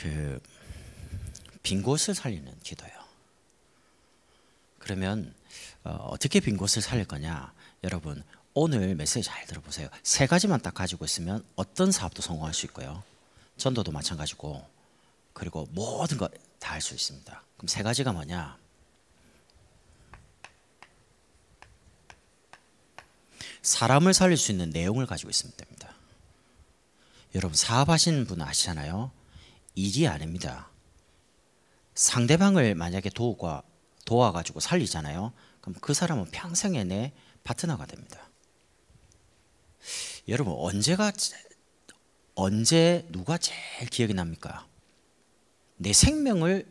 그 빈 곳을 살리는 기도예요. 그러면 어, 떻게빈 곳을 살릴 거냐? 여러분 오늘 메시지 잘 들어보세요. 세 가지만 딱 가지고 있으면 어떤 사업도 성공할 수 있고요. 전도도 마찬가지고 그리고 모든 것다할 수 있습니다. 그럼 세 가지가 뭐냐? 사람을 살릴 수 있는 내용을 가지고 있으면 됩니다. 여러분 사업하시는 분 아시잖아요. 일이 아닙니다. 상대방을 만약에 도와, 도와가지고 살리잖아요. 그럼 그 사람은 평생의 내 파트너가 됩니다. 여러분 언제가 언제 누가 제일 기억이 납니까? 내 생명을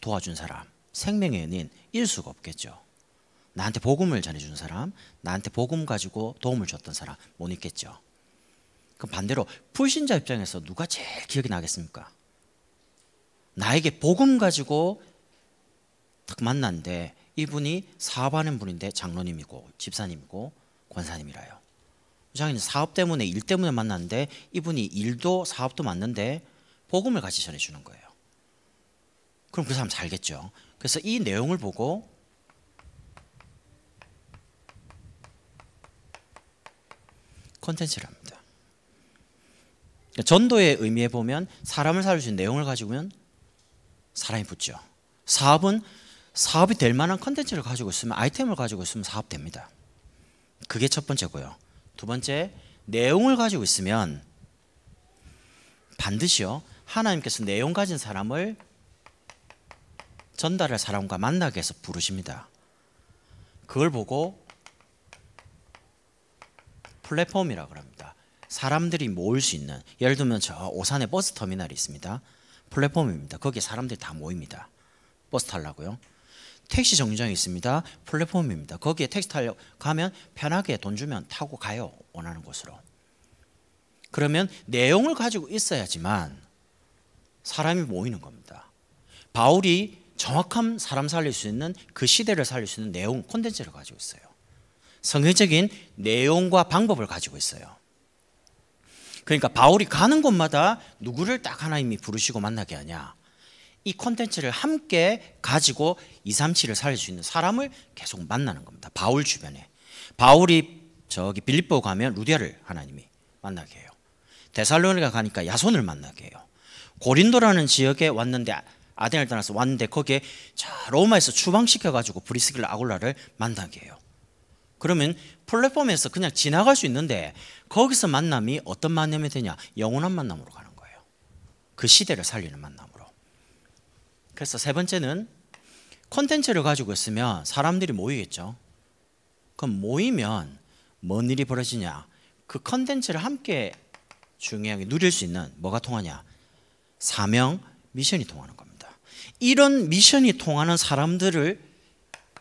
도와준 사람, 생명의 연인 일 수가 없겠죠. 나한테 복음을 전해준 사람, 나한테 복음 가지고 도움을 줬던 사람 못 있겠죠. 그럼 반대로 불신자 입장에서 누가 제일 기억이 나겠습니까? 나에게 복음 가지고 딱 만났는데 이분이 사업하는 분인데 장로님이고 집사님이고 권사님이라요. 장인 사업 때문에 일 때문에 만났는데 이분이 일도 사업도 맞는데 복음을 같이 전해주는 거예요. 그럼 그 사람 잘겠죠. 그래서 이 내용을 보고 컨텐츠를 합니다. 전도의 의미에 보면 사람을 살려 주는 내용을 가지고는 사람이 붙죠. 사업은 사업이 될 만한 컨텐츠를 가지고 있으면 아이템을 가지고 있으면 사업 됩니다. 그게 첫 번째고요. 두 번째 내용을 가지고 있으면 반드시요. 하나님께서 내용 가진 사람을 전달할 사람과 만나게 해서 부르십니다. 그걸 보고 플랫폼이라 그럽니다. 사람들이 모을수 있는 예를 들면 저 오산에 버스 터미널이 있습니다. 플랫폼입니다. 거기에 사람들이 다 모입니다. 버스 타려고요. 택시 정류장이 있습니다. 플랫폼입니다. 거기에 택시 타려 고 가면 편하게 돈 주면 타고 가요. 원하는 곳으로. 그러면 내용을 가지고 있어야지만 사람이 모이는 겁니다. 바울이 정확한 사람 살릴 수 있는 그 시대를 살릴 수 있는 내용 콘텐츠를 가지고 있어요. 성경적인 내용과 방법을 가지고 있어요. 그러니까 바울이 가는 곳마다 누구를 딱 하나님이 부르시고 만나게 하냐. 이 콘텐츠를 함께 가지고 2, 3, 7을 살릴 수 있는 사람을 계속 만나는 겁니다. 바울 주변에. 바울이 저기 빌리뽀 가면 루디아를 하나님이 만나게 해요. 데살로니가 가니까 야손을 만나게 해요. 고린도라는 지역에 왔는데 아, 아덴을 떠나서 왔는데 거기에 자 로마에서 추방시켜 가지고 브리스길라 아굴라를 만나게 해요. 그러면 플랫폼에서 그냥 지나갈 수 있는데 거기서 만남이 어떤 만남이 되냐? 영원한 만남으로 가는 거예요. 그 시대를 살리는 만남으로. 그래서 세 번째는 콘텐츠를 가지고 있으면 사람들이 모이겠죠. 그럼 모이면 뭔 일이 벌어지냐? 그 콘텐츠를 함께 중요하게 누릴 수 있는 뭐가 통하냐? 사명, 미션이 통하는 겁니다. 이런 미션이 통하는 사람들을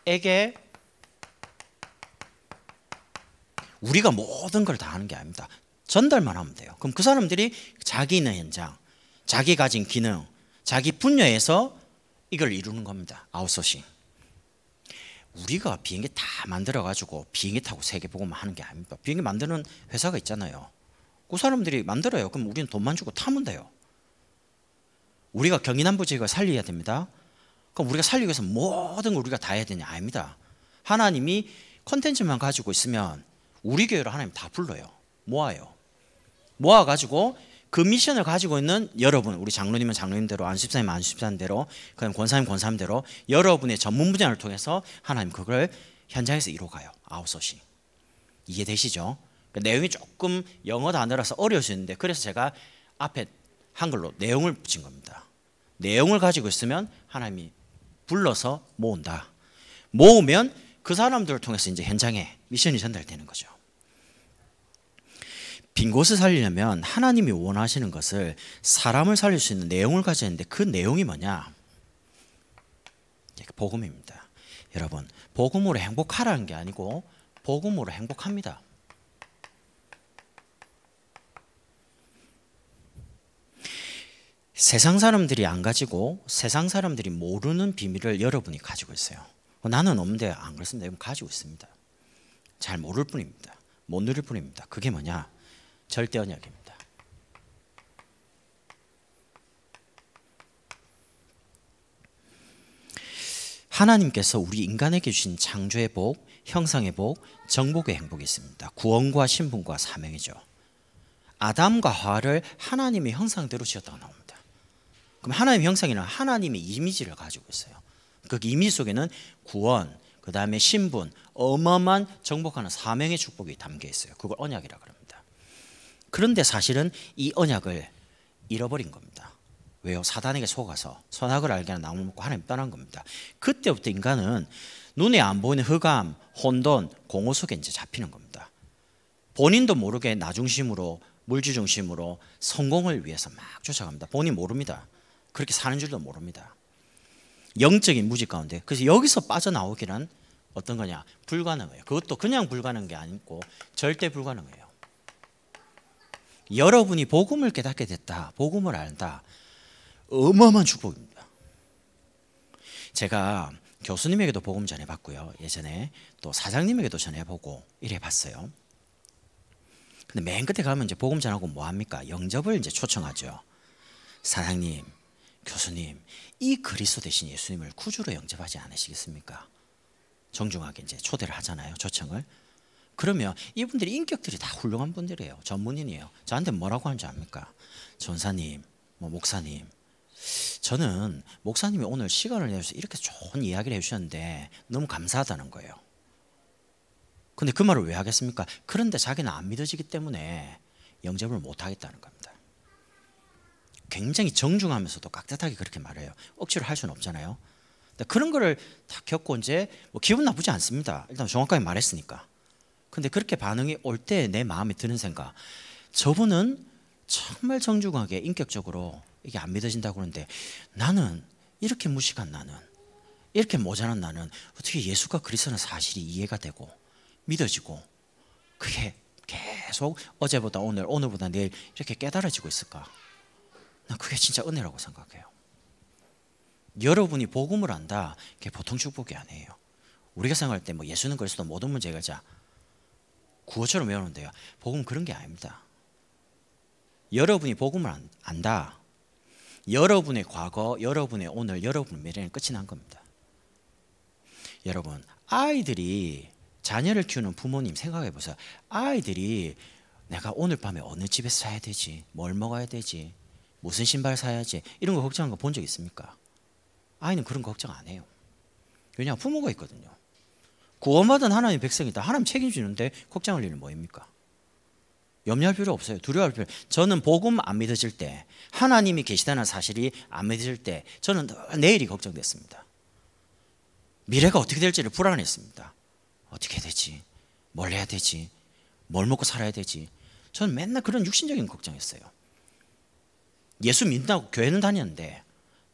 에게 우리가 모든 걸 다 하는 게 아닙니다. 전달만 하면 돼요. 그럼 그 사람들이 자기 있 현장, 자기 가진 기능, 자기 분야에서 이걸 이루는 겁니다. 아웃소싱. 우리가 비행기 다 만들어 가지고 비행기 타고 세계 보고만 하는 게 아닙니다. 비행기 만드는 회사가 있잖아요. 그 사람들이 만들어요. 그럼 우리는 돈만 주고 타면 돼요. 우리가 경인남부 지역을 살려야 됩니다. 그럼 우리가 살리기 위해서 모든 걸 우리가 다 해야 되냐? 아닙니다. 하나님이 컨텐츠만 가지고 있으면 우리 교회를 하나님 다 불러요. 모아요. 모아가지고 그 미션을 가지고 있는 여러분, 우리 장로님은 장로님대로, 안수사님은안수사님대로 그다음 권사님 권사님대로 여러분의 전문 분야를 통해서 하나님 그걸 현장에서 이뤄가요. 아웃소싱. 이해되시죠? 그 내용이 조금 영어 단어라서 어려울 수는데 그래서 제가 앞에 한글로 내용을 붙인 겁니다. 내용을 가지고 있으면 하나님이 불러서 모은다. 모으면 그 사람들을 통해서 이제 현장에 미션이 전달되는 거죠. 빈 곳을 살리려면 하나님이 원하시는 것을 사람을 살릴 수 있는 내용을 가져야 하는데 그 내용이 뭐냐? 복음입니다. 여러분, 복음으로 행복하라는 게 아니고 복음으로 행복합니다. 세상 사람들이 안 가지고 세상 사람들이 모르는 비밀을 여러분이 가지고 있어요. 나는 없는데 안 그렇습니다. 여러분 가지고 있습니다. 잘 모를 뿐입니다. 못 누릴 뿐입니다. 그게 뭐냐? 절대 언약입니다. 하나님께서 우리 인간에게 주신 창조의 복, 형상의 복, 정복의 행복이 있습니다. 구원과 신분과 사명이죠. 아담과 하와를 하나님의 형상대로 지었다고 나옵니다. 그럼 하나님의 형상이란 하나님의 이미지를 가지고 있어요. 그 이미지 속에는 구원, 그 다음에 신분, 어마어마한 정복하는 사명의 축복이 담겨 있어요. 그걸 언약이라 그럽니다. 그런데 사실은 이 언약을 잃어버린 겁니다. 왜요? 사단에게 속아서 선악을 알게 하는 나무 먹고 하나님 떠난 겁니다. 그때부터 인간은 눈에 안 보이는 흑암, 혼돈, 공허 속에 이제 잡히는 겁니다. 본인도 모르게 나 중심으로 물질 중심으로 성공을 위해서 막 쫓아갑니다. 본인 모릅니다. 그렇게 사는 줄도 모릅니다. 영적인 무지 가운데 그래서 여기서 빠져나오기란 어떤 거냐 불가능해요. 그것도 그냥 불가능한 게 아니고 절대 불가능해요. 여러분이 복음을 깨닫게 됐다. 복음을 알다. 어마어마한 축복입니다. 제가 교수님에게도 복음 전해봤고요. 예전에 또 사장님에게도 전해보고 이래봤어요. 근데 맨 끝에 가면 이제 복음 전하고 뭐 합니까? 영접을 이제 초청하죠. 사장님, 교수님, 이 그리스도 대신 예수님을 구주로 영접하지 않으시겠습니까? 정중하게 이제 초대를 하잖아요. 초청을. 그러면 이분들이 인격들이 다 훌륭한 분들이에요. 전문인이에요. 저한테 뭐라고 하는지 압니까? 전사님, 뭐 목사님. 저는 목사님이 오늘 시간을 내주셔서 이렇게 좋은 이야기를 해주셨는데 너무 감사하다는 거예요. 근데 그 말을 왜 하겠습니까? 그런데 자기는 안 믿어지기 때문에 영접을 못 하겠다는 겁니다. 굉장히 정중하면서도 깍듯하게 그렇게 말해요. 억지로 할 수는 없잖아요. 그런 거를 다 겪고 이제 뭐 기분 나쁘지 않습니다. 일단 정확하게 말했으니까. 근데 그렇게 반응이 올 때 내 마음에 드는 생각. 저분은 정말 정중하게 인격적으로 이게 안 믿어진다고 그러는데 나는 이렇게 무식한 나는 이렇게 모자란 나는 어떻게 예수가 그리스도는 사실이 이해가 되고 믿어지고 그게 계속 어제보다 오늘 오늘보다 내일 이렇게 깨달아지고 있을까? 난 그게 진짜 은혜라고 생각해요. 여러분이 복음을 안다. 그게 보통 축복이 아니에요. 우리가 생각할 때 뭐 예수는 그리스도 모든 문제가 자 구호처럼 외우는데요. 복음 그런 게 아닙니다. 여러분이 복음을 안다. 여러분의 과거, 여러분의 오늘, 여러분의 미래는 끝이 난 겁니다. 여러분, 아이들이 자녀를 키우는 부모님 생각해 보세요. 아이들이 내가 오늘 밤에 어느 집에서 사야 되지? 뭘 먹어야 되지? 무슨 신발 사야지? 이런 거 걱정하는 거본 적 있습니까? 아이는 그런 거 걱정 안 해요. 왜냐하면 부모가 있거든요. 구원받은 하나님의 백성이다. 하나님 책임지는데 걱정할 일은 뭐입니까? 염려할 필요 없어요. 두려워할 필요. 저는 복음 안 믿어질 때, 하나님이 계시다는 사실이 안 믿어질 때, 저는 내일이 걱정됐습니다. 미래가 어떻게 될지를 불안했습니다. 어떻게 되지? 뭘 해야 되지? 뭘 먹고 살아야 되지? 저는 맨날 그런 육신적인 걱정했어요. 예수 믿다고 교회는 다녔는데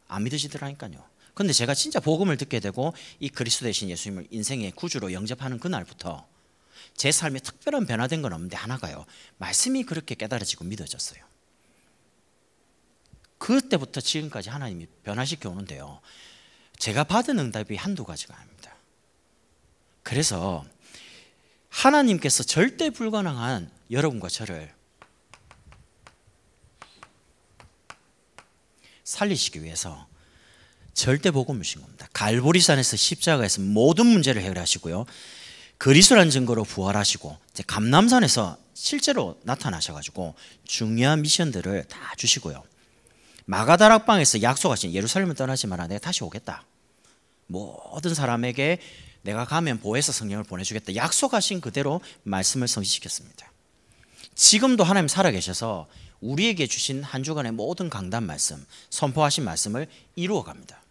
안 믿으시더라니까요. 근데 제가 진짜 복음을 듣게 되고 이 그리스도 되신 예수님을 인생의 구주로 영접하는 그날부터 제삶에 특별한 변화된 건 없는데 하나가요. 말씀이 그렇게 깨달아지고 믿어졌어요. 그때부터 지금까지 하나님이 변화시켜 오는데요. 제가 받은 응답이 한두 가지가 아닙니다. 그래서 하나님께서 절대 불가능한 여러분과 저를 살리시기 위해서 절대 복음이신 겁니다. 갈보리산에서 십자가에서 모든 문제를 해결하시고요. 그리스도란 증거로 부활하시고 감남산에서 실제로 나타나셔가지고 중요한 미션들을 다 주시고요. 마가다락방에서 약속하신 예루살렘을 떠나지 마라 내가 다시 오겠다. 모든 사람에게 내가 가면 보혜사 성령을 보내주겠다. 약속하신 그대로 말씀을 성취시켰습니다. 지금도 하나님 살아계셔서 우리에게 주신 한 주간의 모든 강단 말씀, 선포하신 말씀을 이루어갑니다.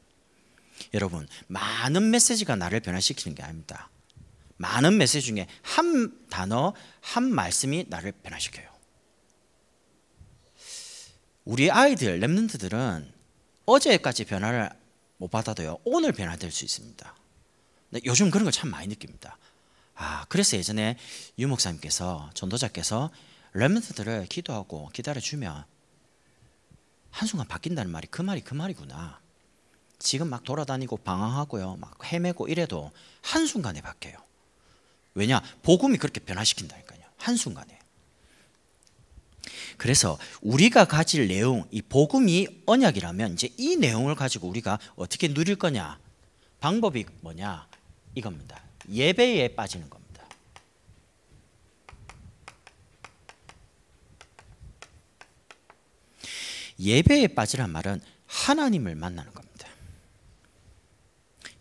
여러분 많은 메시지가 나를 변화시키는 게 아닙니다. 많은 메시지 중에 한 단어 한 말씀이 나를 변화시켜요. 우리 아이들 렘넌트들은 어제까지 변화를 못 받아도요 오늘 변화될 수 있습니다. 요즘 그런 걸 참 많이 느낍니다. 아 그래서 예전에 유 목사님께서 전도자께서 렘넌트들을 기도하고 기다려 주면 한순간 바뀐다는 말이 그 말이 그 말이구나. 지금 막 돌아다니고 방황하고요. 막 헤매고 이래도 한순간에 바뀌어요. 왜냐? 복음이 그렇게 변화시킨다니까요. 한순간에. 그래서 우리가 가질 내용, 이 복음이 언약이라면 이제 이 내용을 가지고 우리가 어떻게 누릴 거냐? 방법이 뭐냐? 이겁니다. 예배에 빠지는 겁니다. 예배에 빠지란 말은 하나님을 만나는 겁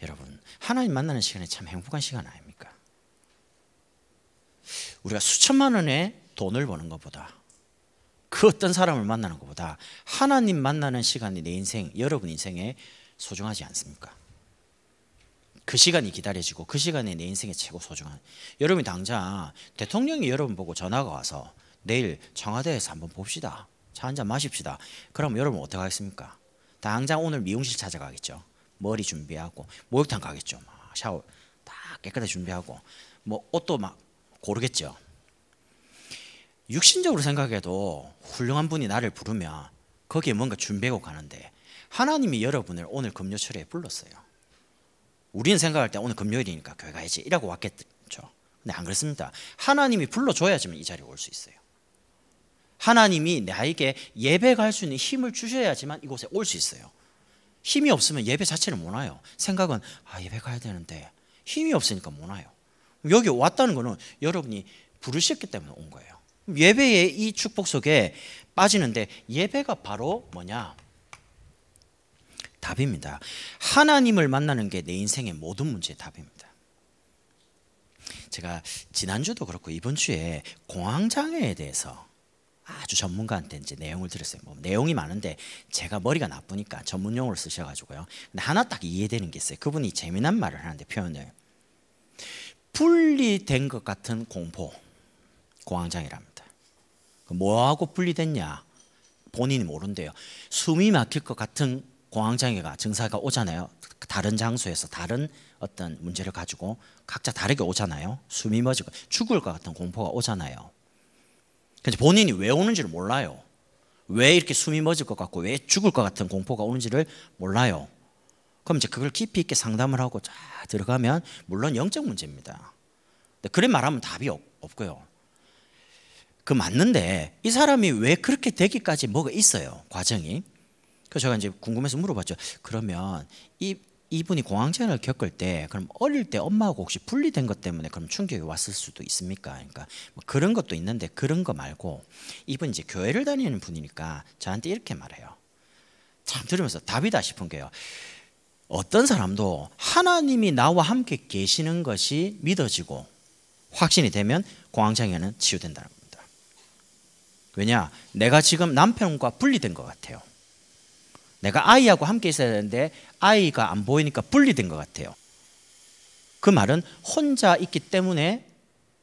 여러분 하나님 만나는 시간이 참 행복한 시간 아닙니까? 우리가 수천만 원의 돈을 버는 것보다 그 어떤 사람을 만나는 것보다 하나님 만나는 시간이 내 인생, 여러분 인생에 소중하지 않습니까? 그 시간이 기다려지고 그 시간이 내 인생에 최고 소중한 여러분이 당장 대통령이 여러분 보고 전화가 와서 내일 청와대에서 한번 봅시다 차 한 잔 마십시다 그럼 여러분 어떻게 하겠습니까? 당장 오늘 미용실 찾아가겠죠 머리 준비하고 목욕탕 가겠죠. 막 샤워 다 깨끗하게 준비하고 뭐 옷도 막 고르겠죠. 육신적으로 생각해도 훌륭한 분이 나를 부르면 거기에 뭔가 준비하고 가는데 하나님이 여러분을 오늘 금요철에 불렀어요. 우리는 생각할 때 오늘 금요일이니까 교회 가야지 이라고 왔겠죠. 근데 안 그렇습니다. 하나님이 불러줘야지만 이 자리에 올 수 있어요. 하나님이 나에게 예배 갈 수 있는 힘을 주셔야지만 이곳에 올 수 있어요. 힘이 없으면 예배 자체를 못 와요. 생각은 아 예배 가야 되는데 힘이 없으니까 못 와요. 여기 왔다는 것은 여러분이 부르셨기 때문에 온 거예요. 예배의 이 축복 속에 빠지는데 예배가 바로 뭐냐? 답입니다. 하나님을 만나는 게 내 인생의 모든 문제의 답입니다. 제가 지난주도 그렇고 이번 주에 공황장애에 대해서 아주 전문가한테 이제 내용을 들었어요뭐 내용이 많은데 제가 머리가 나쁘니까 전문 용어를 쓰셔가지고요. 근데 하나 딱 이해되는 게 있어요. 그분이 재미난 말을 하는데 표현을 분리된 것 같은 공포 공황장애랍니다. 그 뭐하고 분리됐냐? 본인이 모른대요. 숨이 막힐 것 같은 공황장애가 증상이 오잖아요. 다른 장소에서 다른 어떤 문제를 가지고 각자 다르게 오잖아요. 숨이 멎을 죽을 것 같은 공포가 오잖아요. 근데 그러니까 본인이 왜 오는지를 몰라요. 왜 이렇게 숨이 멎을 것 같고 왜 죽을 것 같은 공포가 오는지를 몰라요. 그럼 이제 그걸 깊이 있게 상담을 하고 쫙 들어가면 물론 영적 문제입니다. 근데 그래 말하면 답이 없, 없고요. 그 맞는데 이 사람이 왜 그렇게 되기까지 뭐가 있어요 과정이. 그래서 제가 이제 궁금해서 물어봤죠. 그러면 이 이분이 공황장애를 겪을 때 그럼 어릴 때 엄마하고 혹시 분리된 것 때문에 그럼 충격이 왔을 수도 있습니까? 그러니까 뭐 그런 것도 있는데 그런 거 말고 이분 이제 교회를 다니는 분이니까 저한테 이렇게 말해요. 참 들으면서 답이다 싶은 게요. 어떤 사람도 하나님이 나와 함께 계시는 것이 믿어지고 확신이 되면 공황장애는 치유된다는 겁니다. 왜냐? 내가 지금 남편과 분리된 것 같아요. 내가 아이하고 함께 있어야 되는데 아이가 안 보이니까 분리된 것 같아요. 그 말은 혼자 있기 때문에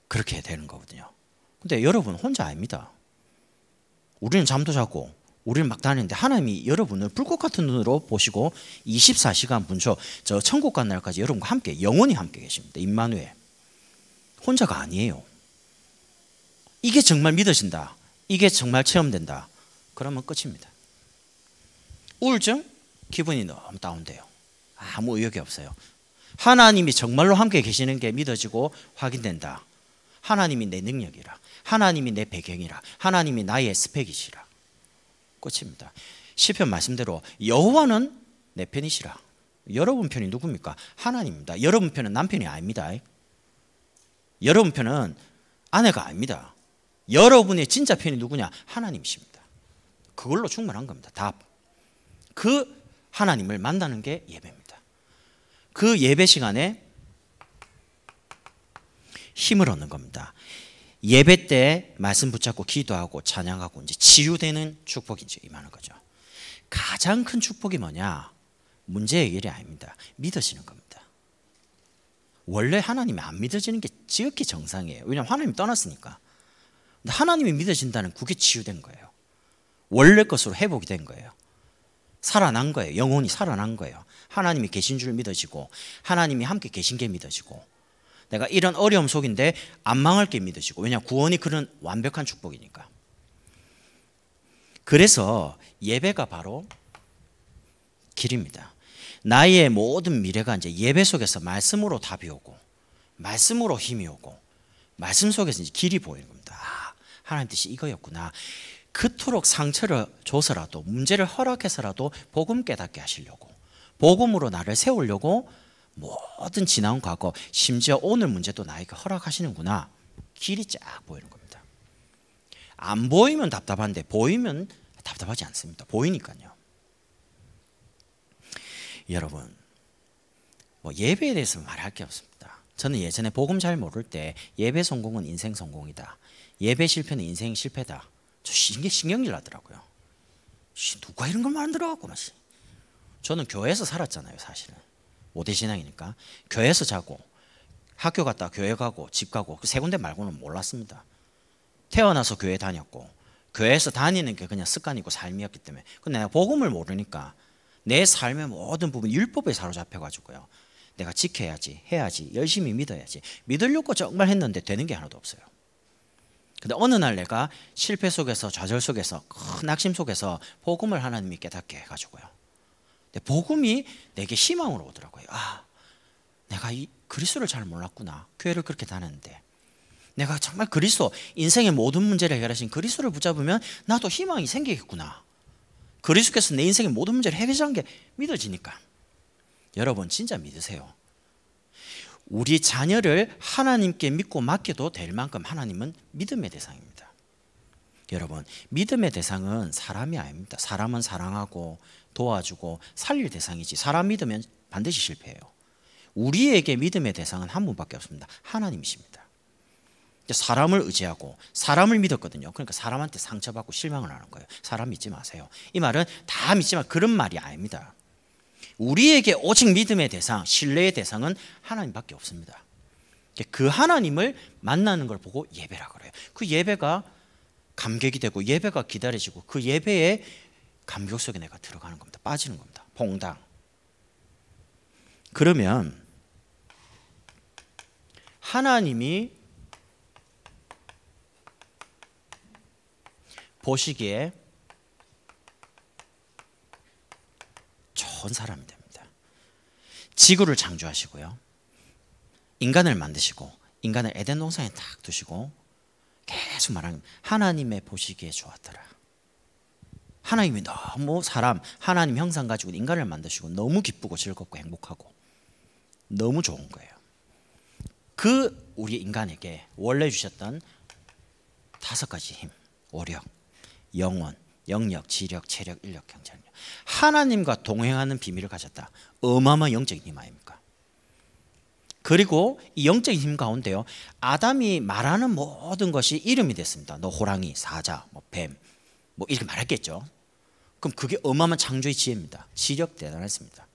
그렇게 되는 거거든요. 근데 여러분 혼자 아닙니다. 우리는 잠도 자고 우리는 막 다니는데 하나님이 여러분을 불꽃 같은 눈으로 보시고 24시간 분초 저 천국 간 날까지 여러분과 함께 영원히 함께 계십니다. 임마누에 혼자가 아니에요. 이게 정말 믿어진다. 이게 정말 체험된다. 그러면 끝입니다. 우울증 기분이 너무 다운돼요. 아무 의욕이 없어요. 하나님이 정말로 함께 계시는 게 믿어지고 확인된다. 하나님이 내 능력이라. 하나님이 내 배경이라. 하나님이 나의 스펙이시라. 끝입니다. 시편 말씀대로 여호와는 내 편이시라. 여러분 편이 누굽니까? 하나님입니다. 여러분 편은 남편이 아닙니다. 여러분 편은 아내가 아닙니다. 여러분의 진짜 편이 누구냐? 하나님이십니다. 그걸로 충분한 겁니다. 답. 그 하나님을 만나는 게 예배입니다. 그 예배 시간에 힘을 얻는 겁니다. 예배 때 말씀 붙잡고 기도하고 찬양하고 이제 치유되는 축복이 이제 임하는 거죠. 가장 큰 축복이 뭐냐? 문제의 일이 아닙니다. 믿으시는 겁니다. 원래 하나님이 안 믿어지는 게 지극히 정상이에요. 왜냐하면 하나님 떠났으니까. 근데 하나님이 믿어진다는 그게 치유된 거예요. 원래 것으로 회복이 된 거예요. 살아난 거예요. 영혼이 살아난 거예요. 하나님이 계신 줄 믿어지고 하나님이 함께 계신 게 믿어지고 내가 이런 어려움 속인데 안 망할 게 믿어지고 왜냐 구원이 그런 완벽한 축복이니까. 그래서 예배가 바로 길입니다. 나의 모든 미래가 이제 예배 속에서 말씀으로 답이 오고 말씀으로 힘이 오고 말씀 속에서 이제 길이 보이는 겁니다. 아, 하나님 뜻이 이거였구나. 그토록 상처를 줘서라도 문제를 허락해서라도 복음 깨닫게 하시려고 복음으로 나를 세우려고 모든 지나온 과거 심지어 오늘 문제도 나에게 허락하시는구나 길이 쫙 보이는 겁니다 안 보이면 답답한데 보이면 답답하지 않습니다 보이니까요 여러분 뭐 예배에 대해서 말할 게 없습니다 저는 예전에 복음 잘 모를 때 예배 성공은 인생 성공이다 예배 실패는 인생 실패다 저 이게 신경질 나더라고요. 누가 이런 걸 만들어갖고 마시. 저는 교회에서 살았잖아요, 사실은. 오대 신앙이니까 교회에서 자고 학교 갔다 교회 가고 집 가고 그 세 군데 말고는 몰랐습니다. 태어나서 교회 다녔고 교회에서 다니는 게 그냥 습관이고 삶이었기 때문에 근데 내가 복음을 모르니까 내 삶의 모든 부분 율법에 사로잡혀 가지고요. 내가 지켜야지 해야지 열심히 믿어야지 믿으려고 정말 했는데 되는 게 하나도 없어요. 근데 어느 날 내가 실패 속에서 좌절 속에서 큰 낙심 속에서 복음을 하나님이 깨닫게 해가지고요. 근데 복음이 내게 희망으로 오더라고요. 아, 내가 이 그리스도를 잘 몰랐구나. 교회를 그렇게 다녔는데. 내가 정말 그리스도 인생의 모든 문제를 해결하신 그리스도를 붙잡으면 나도 희망이 생기겠구나. 그리스도께서 내 인생의 모든 문제를 해결한 게 믿어지니까. 여러분 진짜 믿으세요. 우리 자녀를 하나님께 믿고 맡겨도 될 만큼 하나님은 믿음의 대상입니다. 여러분, 믿음의 대상은 사람이 아닙니다. 사람은 사랑하고 도와주고 살릴 대상이지 사람 믿으면 반드시 실패해요. 우리에게 믿음의 대상은 한 분밖에 없습니다. 하나님이십니다. 사람을 의지하고 사람을 믿었거든요. 그러니까 사람한테 상처받고 실망을 하는 거예요. 사람 믿지 마세요. 이 말은 다 믿지만 그런 말이 아닙니다. 우리에게 오직 믿음의 대상, 신뢰의 대상은 하나님밖에 없습니다. 그 하나님을 만나는 걸 보고 예배라 그래요. 그 예배가 감격이 되고 예배가 기다려지고 그 예배의 감격 속에 내가 들어가는 겁니다. 빠지는 겁니다. 봉당. 그러면 하나님이 보시기에 무서 사람이 됩니다. 지구를 창조하시고요. 인간을 만드시고 인간을 에덴 동산에 딱 두시고 계속 말하는 하나님의 보시기에 좋았더라. 하나님이 너무 사람 하나님 형상 가지고 인간을 만드시고 너무 기쁘고 즐겁고 행복하고 너무 좋은 거예요. 그 우리 인간에게 원래 주셨던 다섯 가지 힘, 오력, 영원, 영력, 지력, 체력, 인력, 경쟁력. 하나님과 동행하는 비밀을 가졌다. 어마어마 영적인 힘 아닙니까? 그리고 이 영적인 힘 가운데요. 아담이 말하는 모든 것이 이름이 됐습니다. 너 호랑이, 사자, 뭐 뱀, 뭐 이렇게 말했겠죠. 그럼 그게 어마어마한 창조의 지혜입니다. 시력 대단했습니다.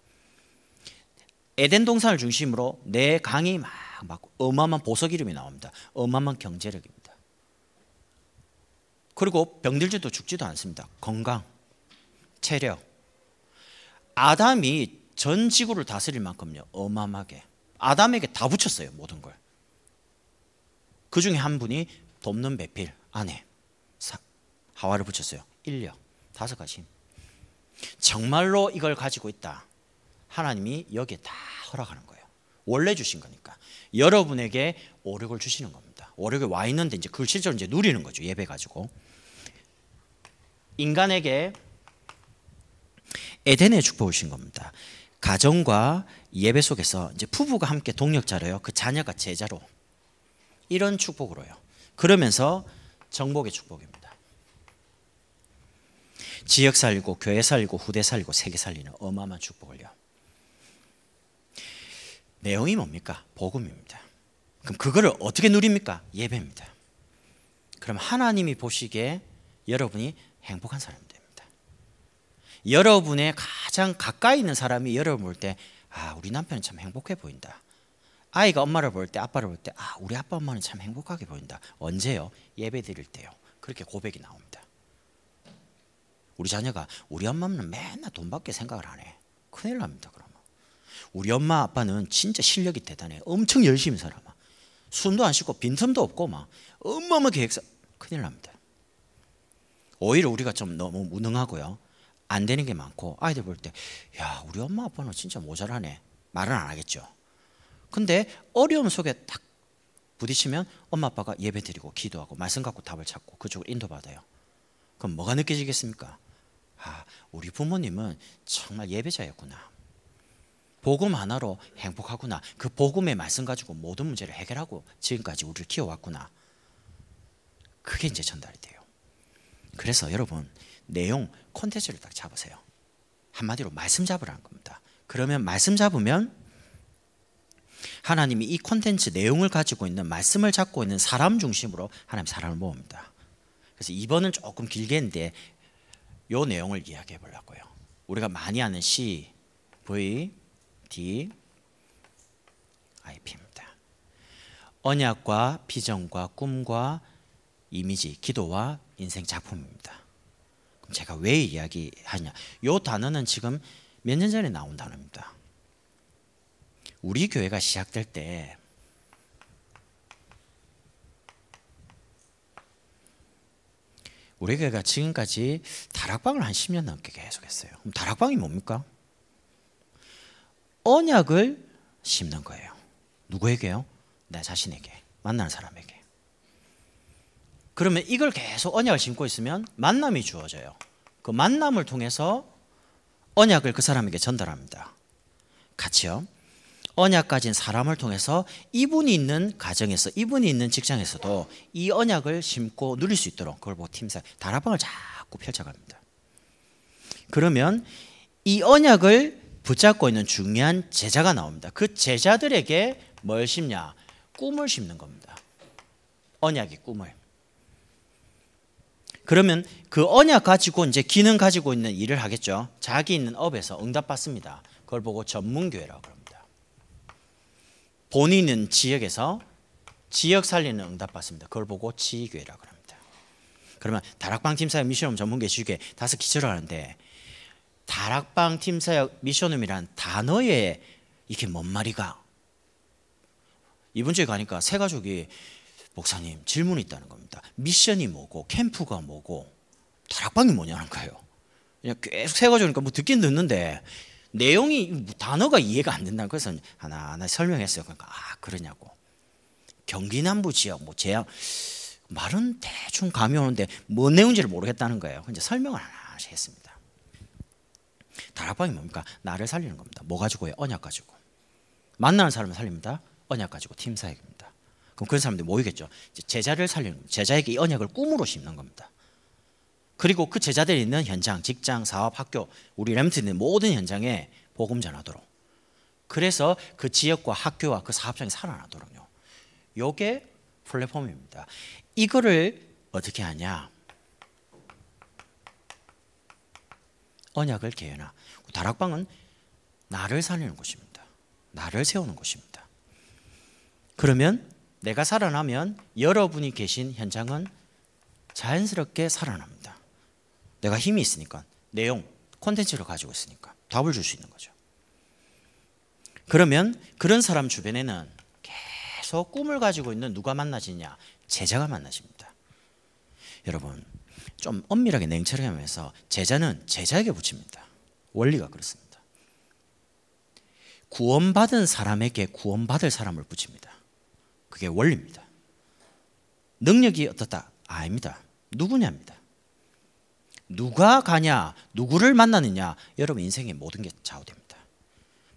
에덴 동산을 중심으로 내 강이 막, 막 어마어마한 보석 이름이 나옵니다. 어마어마한 경제력입니다. 그리고 병들지도 죽지도 않습니다. 건강. 체력. 아담이 전 지구를 다스릴 만큼요. 어마어마하게. 아담에게 다 붙였어요. 모든 걸. 그 중에 한 분이 돕는 배필 안에 하와를 붙였어요. 인력. 다섯 가지. 정말로 이걸 가지고 있다. 하나님이 여기에 다 허락하는 거예요. 원래 주신 거니까. 여러분에게 오력을 주시는 겁니다. 오력이 와 있는데 이제 그걸 실제로 이제 누리는 거죠. 예배 가지고. 인간에게 에덴에 축복하신 겁니다. 가정과 예배 속에서 이제 부부가 함께 동력자로요. 그 자녀가 제자로 이런 축복으로요. 그러면서 정복의 축복입니다. 지역 살고 교회 살고 후대 살고 세계 살리는 어마어마한 축복을요. 내용이 뭡니까? 복음입니다. 그럼 그거를 어떻게 누립니까? 예배입니다. 그럼 하나님이 보시기에 여러분이 행복한 사람. 여러분의 가장 가까이 있는 사람이 여러분 볼때 아, 우리 남편은 참 행복해 보인다. 아이가 엄마를 볼 때, 아빠를 볼 때, 아, 우리 아빠 엄마는 참 행복하게 보인다. 언제요? 예배 드릴 때요. 그렇게 고백이 나옵니다. 우리 자녀가 우리 엄마는 맨날 돈밖에 생각을 안 해. 큰일 납니다. 그러면 우리 엄마 아빠는 진짜 실력이 대단해. 엄청 열심히 살아. 숨도 안 쉬고 빈틈도 없고 막 엄마만 계획사 큰일 납니다. 오히려 우리가 좀 너무 무능하고요. 안 되는 게 많고 아이들 볼 때 야 우리 엄마 아빠는 진짜 모자라네 말은 안 하겠죠. 근데 어려움 속에 딱 부딪히면 엄마 아빠가 예배 드리고 기도하고 말씀 갖고 답을 찾고 그쪽으로 인도받아요. 그럼 뭐가 느껴지겠습니까? 아 우리 부모님은 정말 예배자였구나. 복음 하나로 행복하구나. 그 복음의 말씀 가지고 모든 문제를 해결하고 지금까지 우리를 키워왔구나. 그게 이제 전달이 돼요. 그래서 여러분 내용 콘텐츠를 딱 잡으세요. 한마디로 말씀 잡으라는 겁니다. 그러면 말씀 잡으면 하나님이 이 콘텐츠 내용을 가지고 있는 말씀을 잡고 있는 사람 중심으로 하나님 사람을 모읍니다. 그래서 이번은 조금 길게인데 요 내용을 이야기해 보려고요. 우리가 많이 아는 C, V, D, IP입니다. 언약과 비전과 꿈과 이미지, 기도와 인생 작품입니다. 제가 왜 이야기하냐? 요 단어는 지금 몇 년 전에 나온 단어입니다. 우리 교회가 시작될 때 우리 교회가 지금까지 다락방을 한 10년 넘게 계속했어요. 그럼 다락방이 뭡니까? 언약을 심는 거예요. 누구에게요? 나 자신에게, 만난 사람에게. 그러면 이걸 계속 언약을 심고 있으면 만남이 주어져요. 그 만남을 통해서 언약을 그 사람에게 전달합니다. 같이요. 언약 가진 사람을 통해서 이분이 있는 가정에서 이분이 있는 직장에서도 이 언약을 심고 누릴 수 있도록 그걸 보고 뭐 팀사 다락방을 자꾸 펼쳐갑니다. 그러면 이 언약을 붙잡고 있는 중요한 제자가 나옵니다. 그 제자들에게 뭘 심냐? 꿈을 심는 겁니다. 언약이 꿈을. 그러면 그 언약 가지고 이제 기능 가지고 있는 일을 하겠죠. 자기 있는 업에서 응답받습니다. 그걸 보고 전문교회라고 합니다. 본인은 지역에서 지역 살리는 응답받습니다. 그걸 보고 지교회라고 합니다. 그러면 다락방 팀사역 미션홈 전문계 주교회 다섯 기초를 하는데 다락방 팀사역 미션홈이란 단어에 이게 뭔 말이가? 이번 주에 가니까 새 가족이 목사님 질문이 있다는 겁니다. 미션이 뭐고 캠프가 뭐고 다락방이 뭐냐는 거예요. 그냥 계속 세워주니까 뭐 듣긴 듣는데 내용이 뭐 단어가 이해가 안 된다는 그래서 하나하나 설명했어요. 그러니까 아 그러냐고 경기남부 지역 뭐 제약 말은 대충 감이 오는데 뭔 내용인지를 모르겠다는 거예요. 이제 설명을 하나씩 했습니다. 다락방이 뭡니까? 나를 살리는 겁니다. 뭐 가지고요? 언약 가지고. 만나는 사람을 살립니다. 언약 가지고 팀 사역입니다. 그럼 그런 사람들이 모이겠죠. 제자를 살리는 겁니다. 제자에게 이 언약을 꿈으로 심는 겁니다. 그리고 그 제자들이 있는 현장, 직장, 사업, 학교, 우리 렘트 있는 모든 현장에 복음 전하도록. 그래서 그 지역과 학교와 그 사업장이 살아나도록요. 요게 플랫폼입니다. 이거를 어떻게 하냐? 언약을 개현하. 그 다락방은 나를 살리는 곳입니다. 나를 세우는 곳입니다. 그러면 내가 살아나면 여러분이 계신 현장은 자연스럽게 살아납니다. 내가 힘이 있으니까 내용, 콘텐츠를 가지고 있으니까 답을 줄 수 있는 거죠. 그러면 그런 사람 주변에는 계속 꿈을 가지고 있는 누가 만나지냐? 제자가 만나집니다. 여러분, 좀 엄밀하게 냉철하게 하면서 제자는 제자에게 붙입니다. 원리가 그렇습니다. 구원받은 사람에게 구원받을 사람을 붙입니다. 그게 원리입니다. 능력이 어떻다? 아닙니다. 누구냐입니다. 누가 가냐, 누구를 만나느냐, 여러분 인생의 모든 게 좌우됩니다.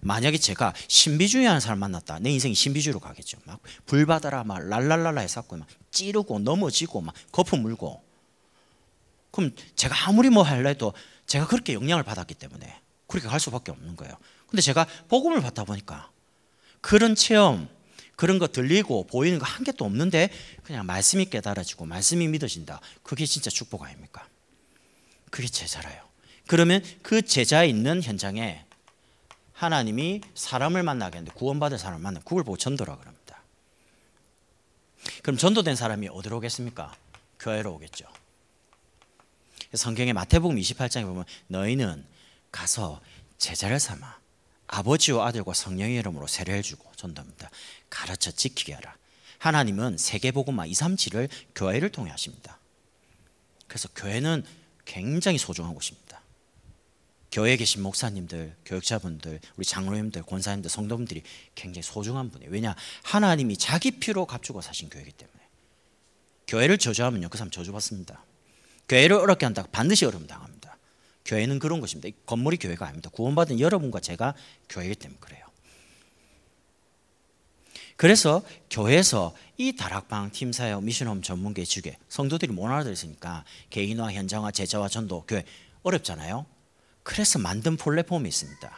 만약에 제가 신비주의하는 사람 만났다, 내 인생이 신비주의로 가겠죠. 막불바다라막 랄랄랄라 해갖고 막 찌르고 넘어지고 막 거품 물고. 그럼 제가 아무리 뭐 할래 도 제가 그렇게 영향을 받았기 때문에 그렇게 갈 수밖에 없는 거예요. 근데 제가 복음을 받다 보니까 그런 체험, 그런 거 들리고 보이는 거 한 개도 없는데 그냥 말씀이 깨달아지고 말씀이 믿어진다. 그게 진짜 축복 아닙니까? 그게 제자라요. 그러면 그제자 있는 현장에 하나님이 사람을 만나게 는데 구원받을 사람을 만나 그걸 보고 전도라 그럽니다. 그럼 전도된 사람이 어디로 오겠습니까? 교회로 오겠죠. 성경의 마태복음 28장에 보면 너희는 가서 제자를 삼아 아버지와 아들과 성령의 이름으로 세례를 주고 전도합니다. 가르쳐 지키게 하라. 하나님은 세계복음화 2, 3, 7을 교회를 통해 하십니다. 그래서 교회는 굉장히 소중한 곳입니다. 교회에 계신 목사님들, 교육자분들, 우리 장로님들, 권사님들, 성도분들이 굉장히 소중한 분이에요. 왜냐? 하나님이 자기 피로 값주고 사신 교회이기 때문에. 교회를 저주하면요. 그 사람 저주받습니다. 교회를 어렵게 한다. 반드시 어려움 당합니다. 교회는 그런 것입니다. 건물이 교회가 아닙니다. 구원받은 여러분과 제가 교회이기 때문에 그래요. 그래서 교회에서 이 다락방, 팀사역, 미션홈 전문계 직에 성도들이 모나라 있으니까 개인화, 현장화, 제자화 전도, 교회 어렵잖아요. 그래서 만든 플랫폼이 있습니다.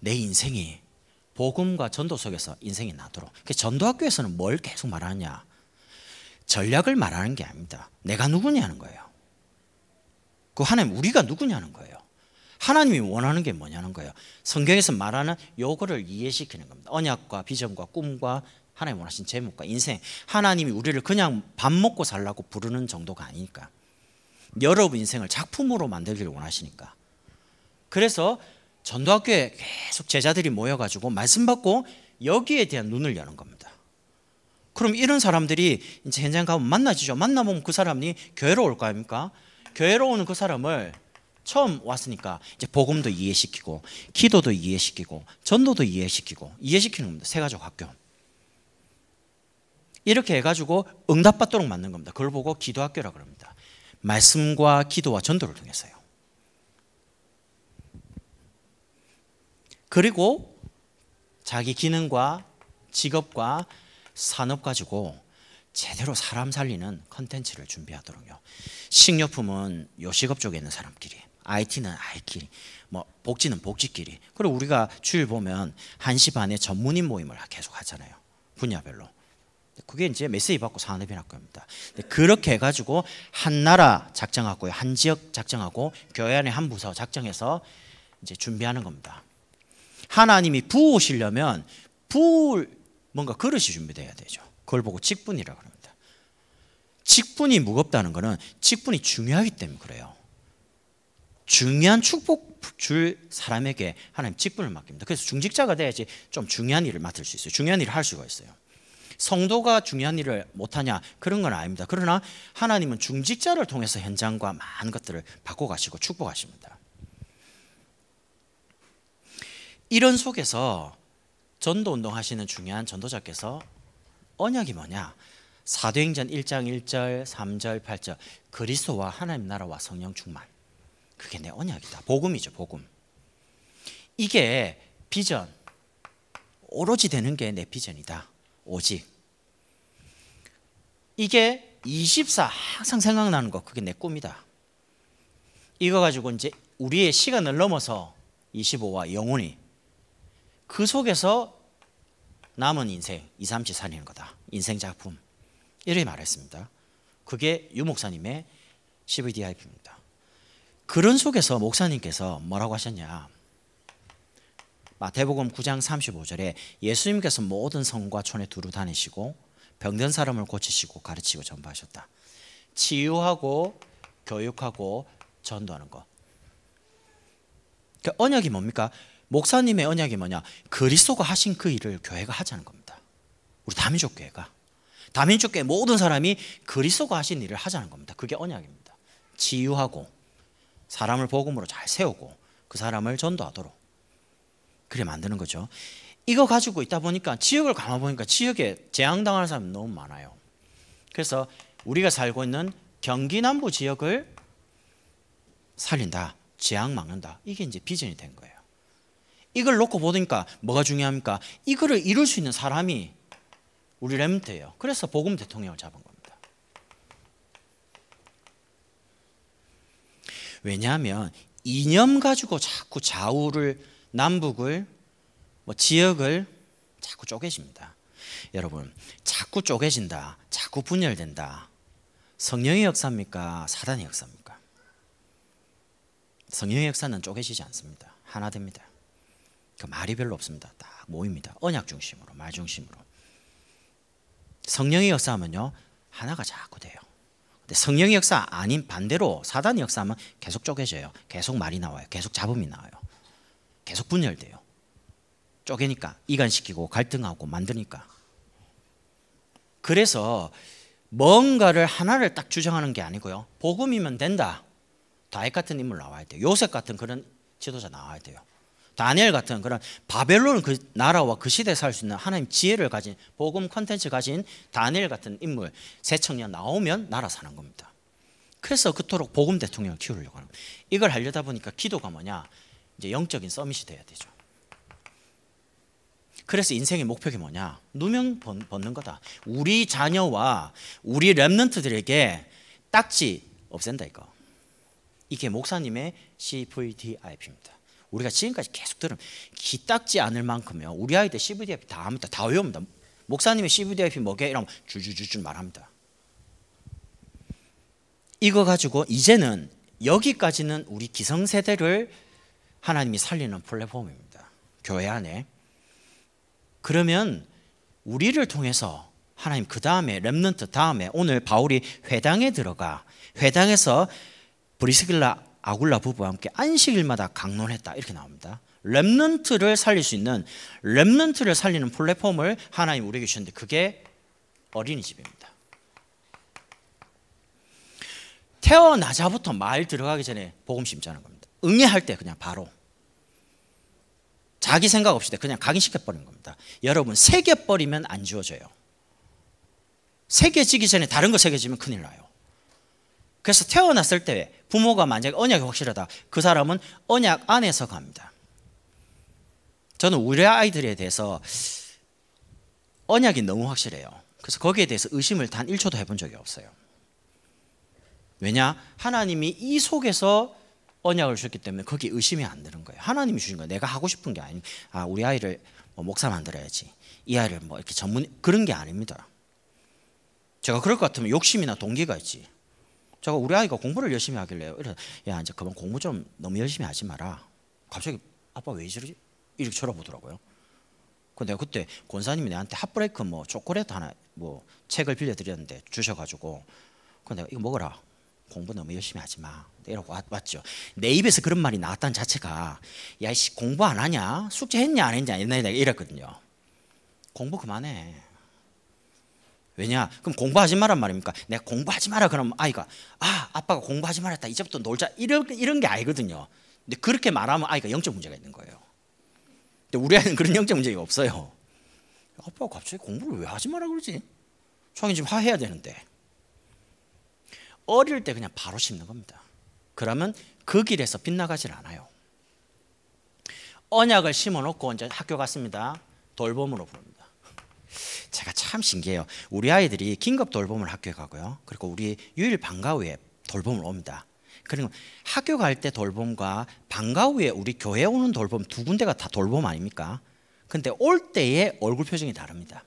내 인생이 복음과 전도 속에서 인생이 나도록. 그 전도학교에서는 뭘 계속 말하냐? 전략을 말하는 게 아닙니다. 내가 누구냐는 거예요. 그 하나님 우리가 누구냐는 거예요. 하나님이 원하는 게 뭐냐는 거예요. 성경에서 말하는 요거를 이해시키는 겁니다. 언약과 비전과 꿈과 하나님 원하신 제목과 인생. 하나님이 우리를 그냥 밥 먹고 살라고 부르는 정도가 아니니까. 여러분 인생을 작품으로 만들기를 원하시니까. 그래서 전도학교에 계속 제자들이 모여가지고 말씀 받고 여기에 대한 눈을 여는 겁니다. 그럼 이런 사람들이 이제 현장 가면 만나지죠. 만나보면 그 사람이 교회로 올거 아닙니까? 교회로 오는 그 사람을 처음 왔으니까 이제 복음도 이해시키고 기도도 이해시키고 전도도 이해시키고 이해시키는 겁니다. 세 가족 학교. 이렇게 해가지고 응답받도록 만든 겁니다. 그걸 보고 기도학교라 그럽니다. 말씀과 기도와 전도를 통해서요. 그리고 자기 기능과 직업과 산업 가지고 제대로 사람 살리는 컨텐츠를 준비하도록요. 식료품은 요식업 쪽에 있는 사람끼리, IT는 IT끼리, 뭐 복지는 복지끼리. 그리고 우리가 주일 보면 1시 반에 전문인 모임을 계속 하잖아요. 분야별로. 그게 이제 메시지 받고 산업인학교입니다. 그렇게 해가지고 한 나라 작정하고한 지역 작정하고 교회 안에 한 부서 작정해서 이제 준비하는 겁니다. 하나님이 부으시려면 부을 뭔가 그릇이 준비돼야 되죠. 그걸 보고 직분이라고 합니다. 직분이 무겁다는 것은 직분이 중요하기 때문에 그래요. 중요한 축복 줄 사람에게 하나님 직분을 맡깁니다. 그래서 중직자가 돼야지 좀 중요한 일을 맡을 수 있어요. 중요한 일을 할 수가 있어요. 성도가 중요한 일을 못하냐 그런 건 아닙니다. 그러나 하나님은 중직자를 통해서 현장과 많은 것들을 바꿔가시고 축복하십니다. 이런 속에서 전도 운동하시는 중요한 전도자께서 언약이 뭐냐? 사도행전 1장 1절, 3절, 8절 그리스도와 하나님 나라와 성령 충만 그게 내 언약이다. 복음이죠, 복음. 이게 비전 오로지 되는 게 내 비전이다. 오직 이게 24 항상 생각나는 거 그게 내 꿈이다. 이거 가지고 이제 우리의 시간을 넘어서 25와 영혼이 그 속에서 남은 인생 2, 3 7, 4년인 거다. 인생 작품. 이렇게 말했습니다. 그게 유 목사님의 CVDIP입니다. 그런 속에서 목사님께서 뭐라고 하셨냐? 마태복음 9장 35절에 예수님께서 모든 성과 촌에 두루 다니시고 병든 사람을 고치시고 가르치고 전파하셨다. 치유하고 교육하고 전도하는 것. 그 언약이 뭡니까? 목사님의 언약이 뭐냐? 그리스도가 하신 그 일을 교회가 하자는 겁니다. 우리 다민족 교회가. 다민족 교회 모든 사람이 그리스도가 하신 일을 하자는 겁니다. 그게 언약입니다. 치유하고 사람을 복음으로 잘 세우고 그 사람을 전도하도록 그래 만드는 거죠. 이거 가지고 있다 보니까 지역을 감아 보니까 지역에 재앙당하는 사람이 너무 많아요. 그래서 우리가 살고 있는 경기 남부 지역을 살린다, 재앙 막는다. 이게 이제 비전이 된 거예요. 이걸 놓고 보니까 뭐가 중요합니까? 이거를 이룰 수 있는 사람이 우리 렘트예요. 그래서 복음 대통령을 잡은 겁니다. 왜냐하면 이념 가지고 자꾸 좌우를 남북을 뭐 지역을 자꾸 쪼개집니다. 여러분 자꾸 쪼개진다. 자꾸 분열된다. 성령의 역사입니까? 사단의 역사입니까? 성령의 역사는 쪼개지지 않습니다. 하나 됩니다. 그 말이 별로 없습니다. 딱 모입니다. 언약 중심으로, 말 중심으로. 성령의 역사하면요. 하나가 자꾸 돼요. 근데 성령의 역사 아닌 반대로 사단의 역사하면 계속 쪼개져요. 계속 말이 나와요. 계속 잡음이 나와요. 계속 분열돼요. 쪼개니까 이간시키고 갈등하고 만드니까. 그래서 뭔가를 하나를 딱 주장하는 게 아니고요. 복음이면 된다. 다윗 같은 인물 나와야 돼요. 요셉 같은 그런 지도자 나와야 돼요. 다니엘 같은 그런 바벨론 그 나라와 그 시대에 살 수 있는 하나님 지혜를 가진 복음 컨텐츠 가진 다니엘 같은 인물 새 청년 나오면 나라 사는 겁니다. 그래서 그토록 복음 대통령을 키우려고 하는 이걸 하려다 보니까 기도가 뭐냐 이제 영적인 서밋이 돼야 되죠. 그래서 인생의 목표가 뭐냐 누명 벗는 거다. 우리 자녀와 우리 랩런트들에게 딱지 없앤다 이거. 이게 목사님의 CVDIP입니다. 우리가 지금까지 계속 들은 기딱지 않을 만큼요. 우리 아이들 c v d i 다 합니다. 다 외웁니다. 목사님이 c v d i 뭐게? 이러면 줄줄줄줄 말합니다. 이거 가지고 이제는 여기까지는 우리 기성세대를 하나님이 살리는 플랫폼입니다. 교회 안에. 그러면 우리를 통해서 하나님 그 다음에 렘넌트 다음에 오늘 바울이 회당에 들어가 회당에서 브리스길라 아굴라 부부와 함께 안식일마다 강론했다 이렇게 나옵니다. 렘넌트를 살릴 수 있는 렘넌트를 살리는 플랫폼을 하나님 우리에게 주셨는데 그게 어린이집입니다. 태어나자부터 말 들어가기 전에 복음 심자는 겁니다. 응애할 때 그냥 바로 자기 생각 없이 그냥 각인시켜버리 겁니다. 여러분 새겨버리면 안 지워져요. 새겨지기 전에 다른 거 새겨지면 큰일 나요. 그래서 태어났을 때 부모가 만약에 언약이 확실하다. 그 사람은 언약 안에서 갑니다. 저는 우리 아이들에 대해서 언약이 너무 확실해요. 그래서 거기에 대해서 의심을 단 1초도 해본 적이 없어요. 왜냐? 하나님이 이 속에서 언약을 주셨기 때문에 거기에 의심이 안 드는 거예요. 하나님이 주신 거예요. 내가 하고 싶은 게 아니, 아, 우리 아이를 뭐 목사 만들어야지. 이 아이를 뭐 이렇게 전문, 그런 게 아닙니다. 제가 그럴 것 같으면 욕심이나 동기가 있지. 제가 우리 아이가 공부를 열심히 하길래요. 이래 야 이제 그만 공부 좀 너무 열심히 하지 마라. 갑자기 아빠 왜이러지 이렇게 쳐다보더라고요. 근데 그 그때 권사님이 내한테 핫브레이크 뭐 초콜릿 하나 뭐 책을 빌려드렸는데 주셔가지고 근데 그 이거 먹어라. 공부 너무 열심히 하지 마. 이러고 왔죠. 내 입에서 그런 말이 나왔다는 자체가 야씨 공부 안 하냐? 숙제 했냐 안 했냐 옛날에 내가 이랬거든요. 공부 그만해. 왜냐? 그럼 공부하지 마란 말입니까? 내가 공부하지 마라 그러면 아이가 아 아빠가 공부하지 말았다 이제부터 놀자 이런 이런 게 아니거든요. 근데 그렇게 말하면 아이가 영적 문제가 있는 거예요. 근데 우리 아이는 그런 영적 문제가 없어요. 아빠가 갑자기 공부를 왜 하지 말라 그러지? 자기 지금 화해야 되는데 어릴 때 그냥 바로 씹는 겁니다. 그러면 그 길에서 빗나가질 않아요. 언약을 심어놓고 이제 학교 갔습니다. 돌봄으로 부릅니다. 제가 참 신기해요. 우리 아이들이 긴급 돌봄을 학교에 가고요. 그리고 우리 유일 방과 후에 돌봄을 옵니다. 그리고 학교 갈 때 돌봄과 방과 후에 우리 교회 오는 돌봄 두 군데가 다 돌봄 아닙니까? 근데 올 때의 얼굴 표정이 다릅니다.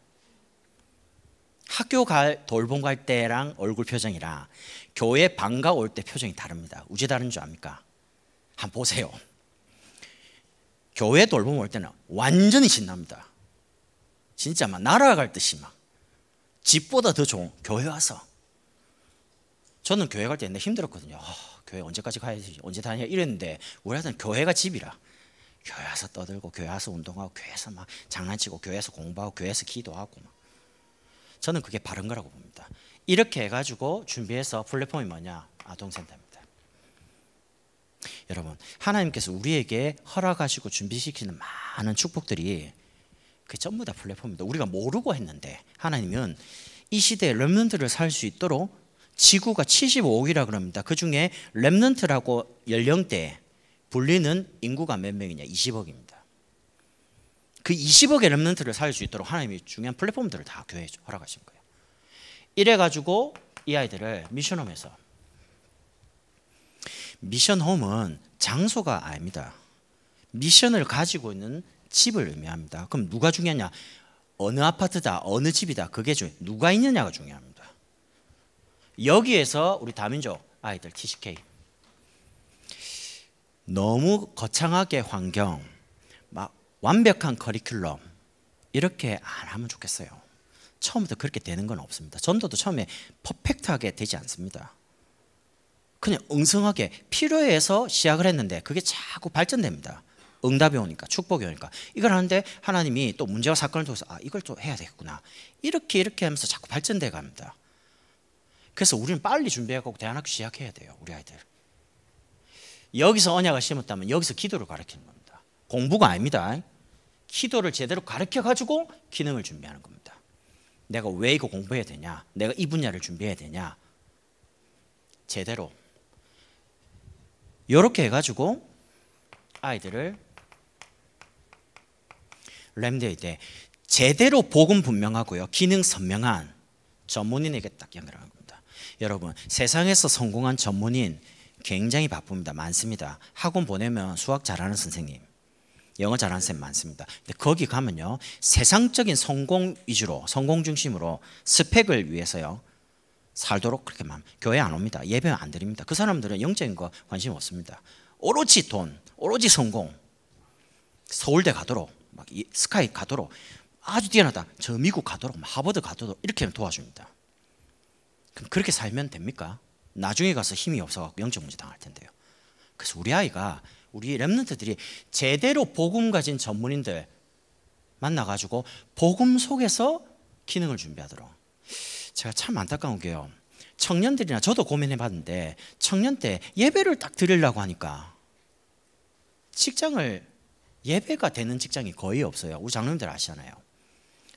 학교 갈 돌봄 갈 때랑 얼굴 표정이랑 교회 방과 올 때 표정이 다릅니다. 우제 다른 줄 압니까? 한번 보세요. 교회 돌봄 올 때는 완전히 신납니다. 진짜 막 날아갈 듯이 막 집보다 더 좋은 교회 와서 저는 교회 갈때 옛날 힘들었거든요. 어, 교회 언제까지 가야지 되 언제 다녀 이랬는데 우리 아들 교회가 집이라 교회 와서 떠들고 교회 와서 운동하고 교회에서 막 장난치고 교회에서 공부하고 교회에서 기도하고 막. 저는 그게 바른 거라고 봅니다. 이렇게 해가지고 준비해서 플랫폼이 뭐냐 아동센터입니다. 여러분 하나님께서 우리에게 허락하시고 준비시키는 많은 축복들이 그게 전부 다 플랫폼입니다. 우리가 모르고 했는데 하나님은 이 시대에 렘넌트를 살 수 있도록 지구가 75억이라 그럽니다. 그 중에 렘넌트라고 연령대 불리는 인구가 몇 명이냐? 20억입니다. 그 20억의 렘넌트를 살 수 있도록 하나님이 중요한 플랫폼들을 다 교회에 허락하신 거예요. 이래 가지고 이 아이들을 미션홈에서 미션홈은 장소가 아닙니다. 미션을 가지고 있는 집을 의미합니다. 그럼 누가 중요하냐? 어느 아파트다, 어느 집이다. 그게 중요. 누가 있느냐가 중요합니다. 여기에서 우리 다민족 아이들 TCK 너무 거창하게 환경, 막 완벽한 커리큘럼 이렇게 안 하면 좋겠어요. 처음부터 그렇게 되는 건 없습니다. 전도도 처음에 퍼펙트하게 되지 않습니다. 그냥 엉성하게 필요해서 시작을 했는데 그게 자꾸 발전됩니다. 응답이 오니까 축복이 오니까 이걸 하는데 하나님이 또 문제와 사건을 통해서 아 이걸 또 해야 되겠구나 이렇게 이렇게 하면서 자꾸 발전돼 갑니다. 그래서 우리는 빨리 준비하고 대안학교 시작해야 돼요 우리 아이들. 여기서 언약을 심었다면 여기서 기도를 가르치는 겁니다. 공부가 아닙니다. 기도를 제대로 가르쳐 가지고 기능을 준비하는 겁니다. 내가 왜 이거 공부해야 되냐? 내가 이 분야를 준비해야 되냐? 제대로 이렇게 해가지고 아이들을 램데이때 제대로 복음 분명하고요. 기능 선명한 전문인에게 딱 연결하는 겁니다. 여러분 세상에서 성공한 전문인 굉장히 바쁩니다. 많습니다. 학원 보내면 수학 잘하는 선생님, 영어 잘하는 선생님 많습니다. 근데 거기 가면요. 세상적인 성공 위주로, 성공 중심으로 스펙을 위해서요. 살도록 그렇게 만 교회 안 옵니다. 예배 안 드립니다. 그 사람들은 영적인 거 관심 없습니다. 오로지 돈, 오로지 성공. 서울대 가도록 막 스카이 가도록 아주 뛰어나다. 저 미국 가도록 뭐 하버드 가도록 이렇게 도와줍니다. 그럼 그렇게 살면 됩니까? 나중에 가서 힘이 없어갖고 영적 문제 당할 텐데요. 그래서 우리 아이가 우리 랩런트들이 제대로 복음 가진 전문인들 만나가지고 복음 속에서 기능을 준비하도록 제가 참 안타까운 게요. 청년들이나 저도 고민해봤는데 청년 때 예배를 딱 드리려고 하니까 직장을 예배가 되는 직장이 거의 없어요. 우리 장로님들 아시잖아요.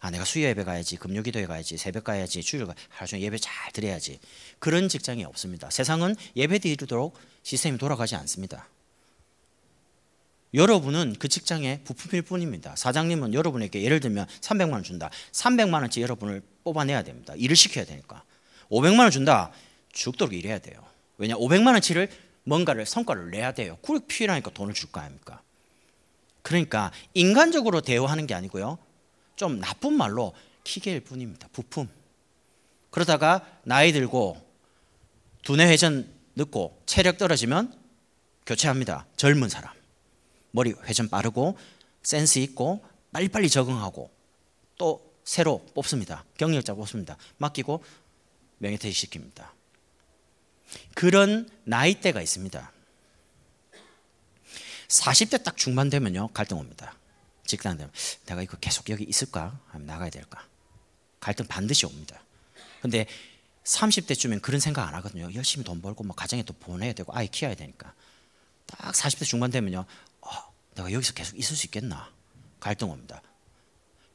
아 내가 수요 예배 가야지, 금요 기도회 가야지, 새벽 가야지, 주일 가 하루 종일 예배 잘 드려야지. 그런 직장이 없습니다. 세상은 예배 드리도록 시스템이 돌아가지 않습니다. 여러분은 그 직장의 부품일 뿐입니다. 사장님은 여러분에게 예를 들면 300만 원 준다. 300만 원치 여러분을 뽑아내야 됩니다. 일을 시켜야 되니까. 500만 원 준다. 죽도록 일해야 돼요. 왜냐 500만 원치를 뭔가를 성과를 내야 돼요. 그게 필요하니까 돈을 줄 거 아닙니까? 그러니까 인간적으로 대우하는 게 아니고요. 좀 나쁜 말로 기계일 뿐입니다. 부품. 그러다가 나이 들고 두뇌 회전 늦고 체력 떨어지면 교체합니다. 젊은 사람. 머리 회전 빠르고 센스 있고 빨리빨리 적응하고 또 새로 뽑습니다. 경력자 뽑습니다. 맡기고 명예퇴직시킵니다. 그런 나이대가 있습니다. 40대 딱 중반 되면요 갈등 옵니다. 직장 되면 내가 이거 계속 여기 있을까? 아니면 나가야 될까? 갈등 반드시 옵니다. 근데 30대쯤엔 그런 생각 안 하거든요. 열심히 돈 벌고 뭐 가정에 또 보내야 되고 아이 키워야 되니까. 딱 40대 중반 되면요. 어, 내가 여기서 계속 있을 수 있겠나? 갈등 옵니다.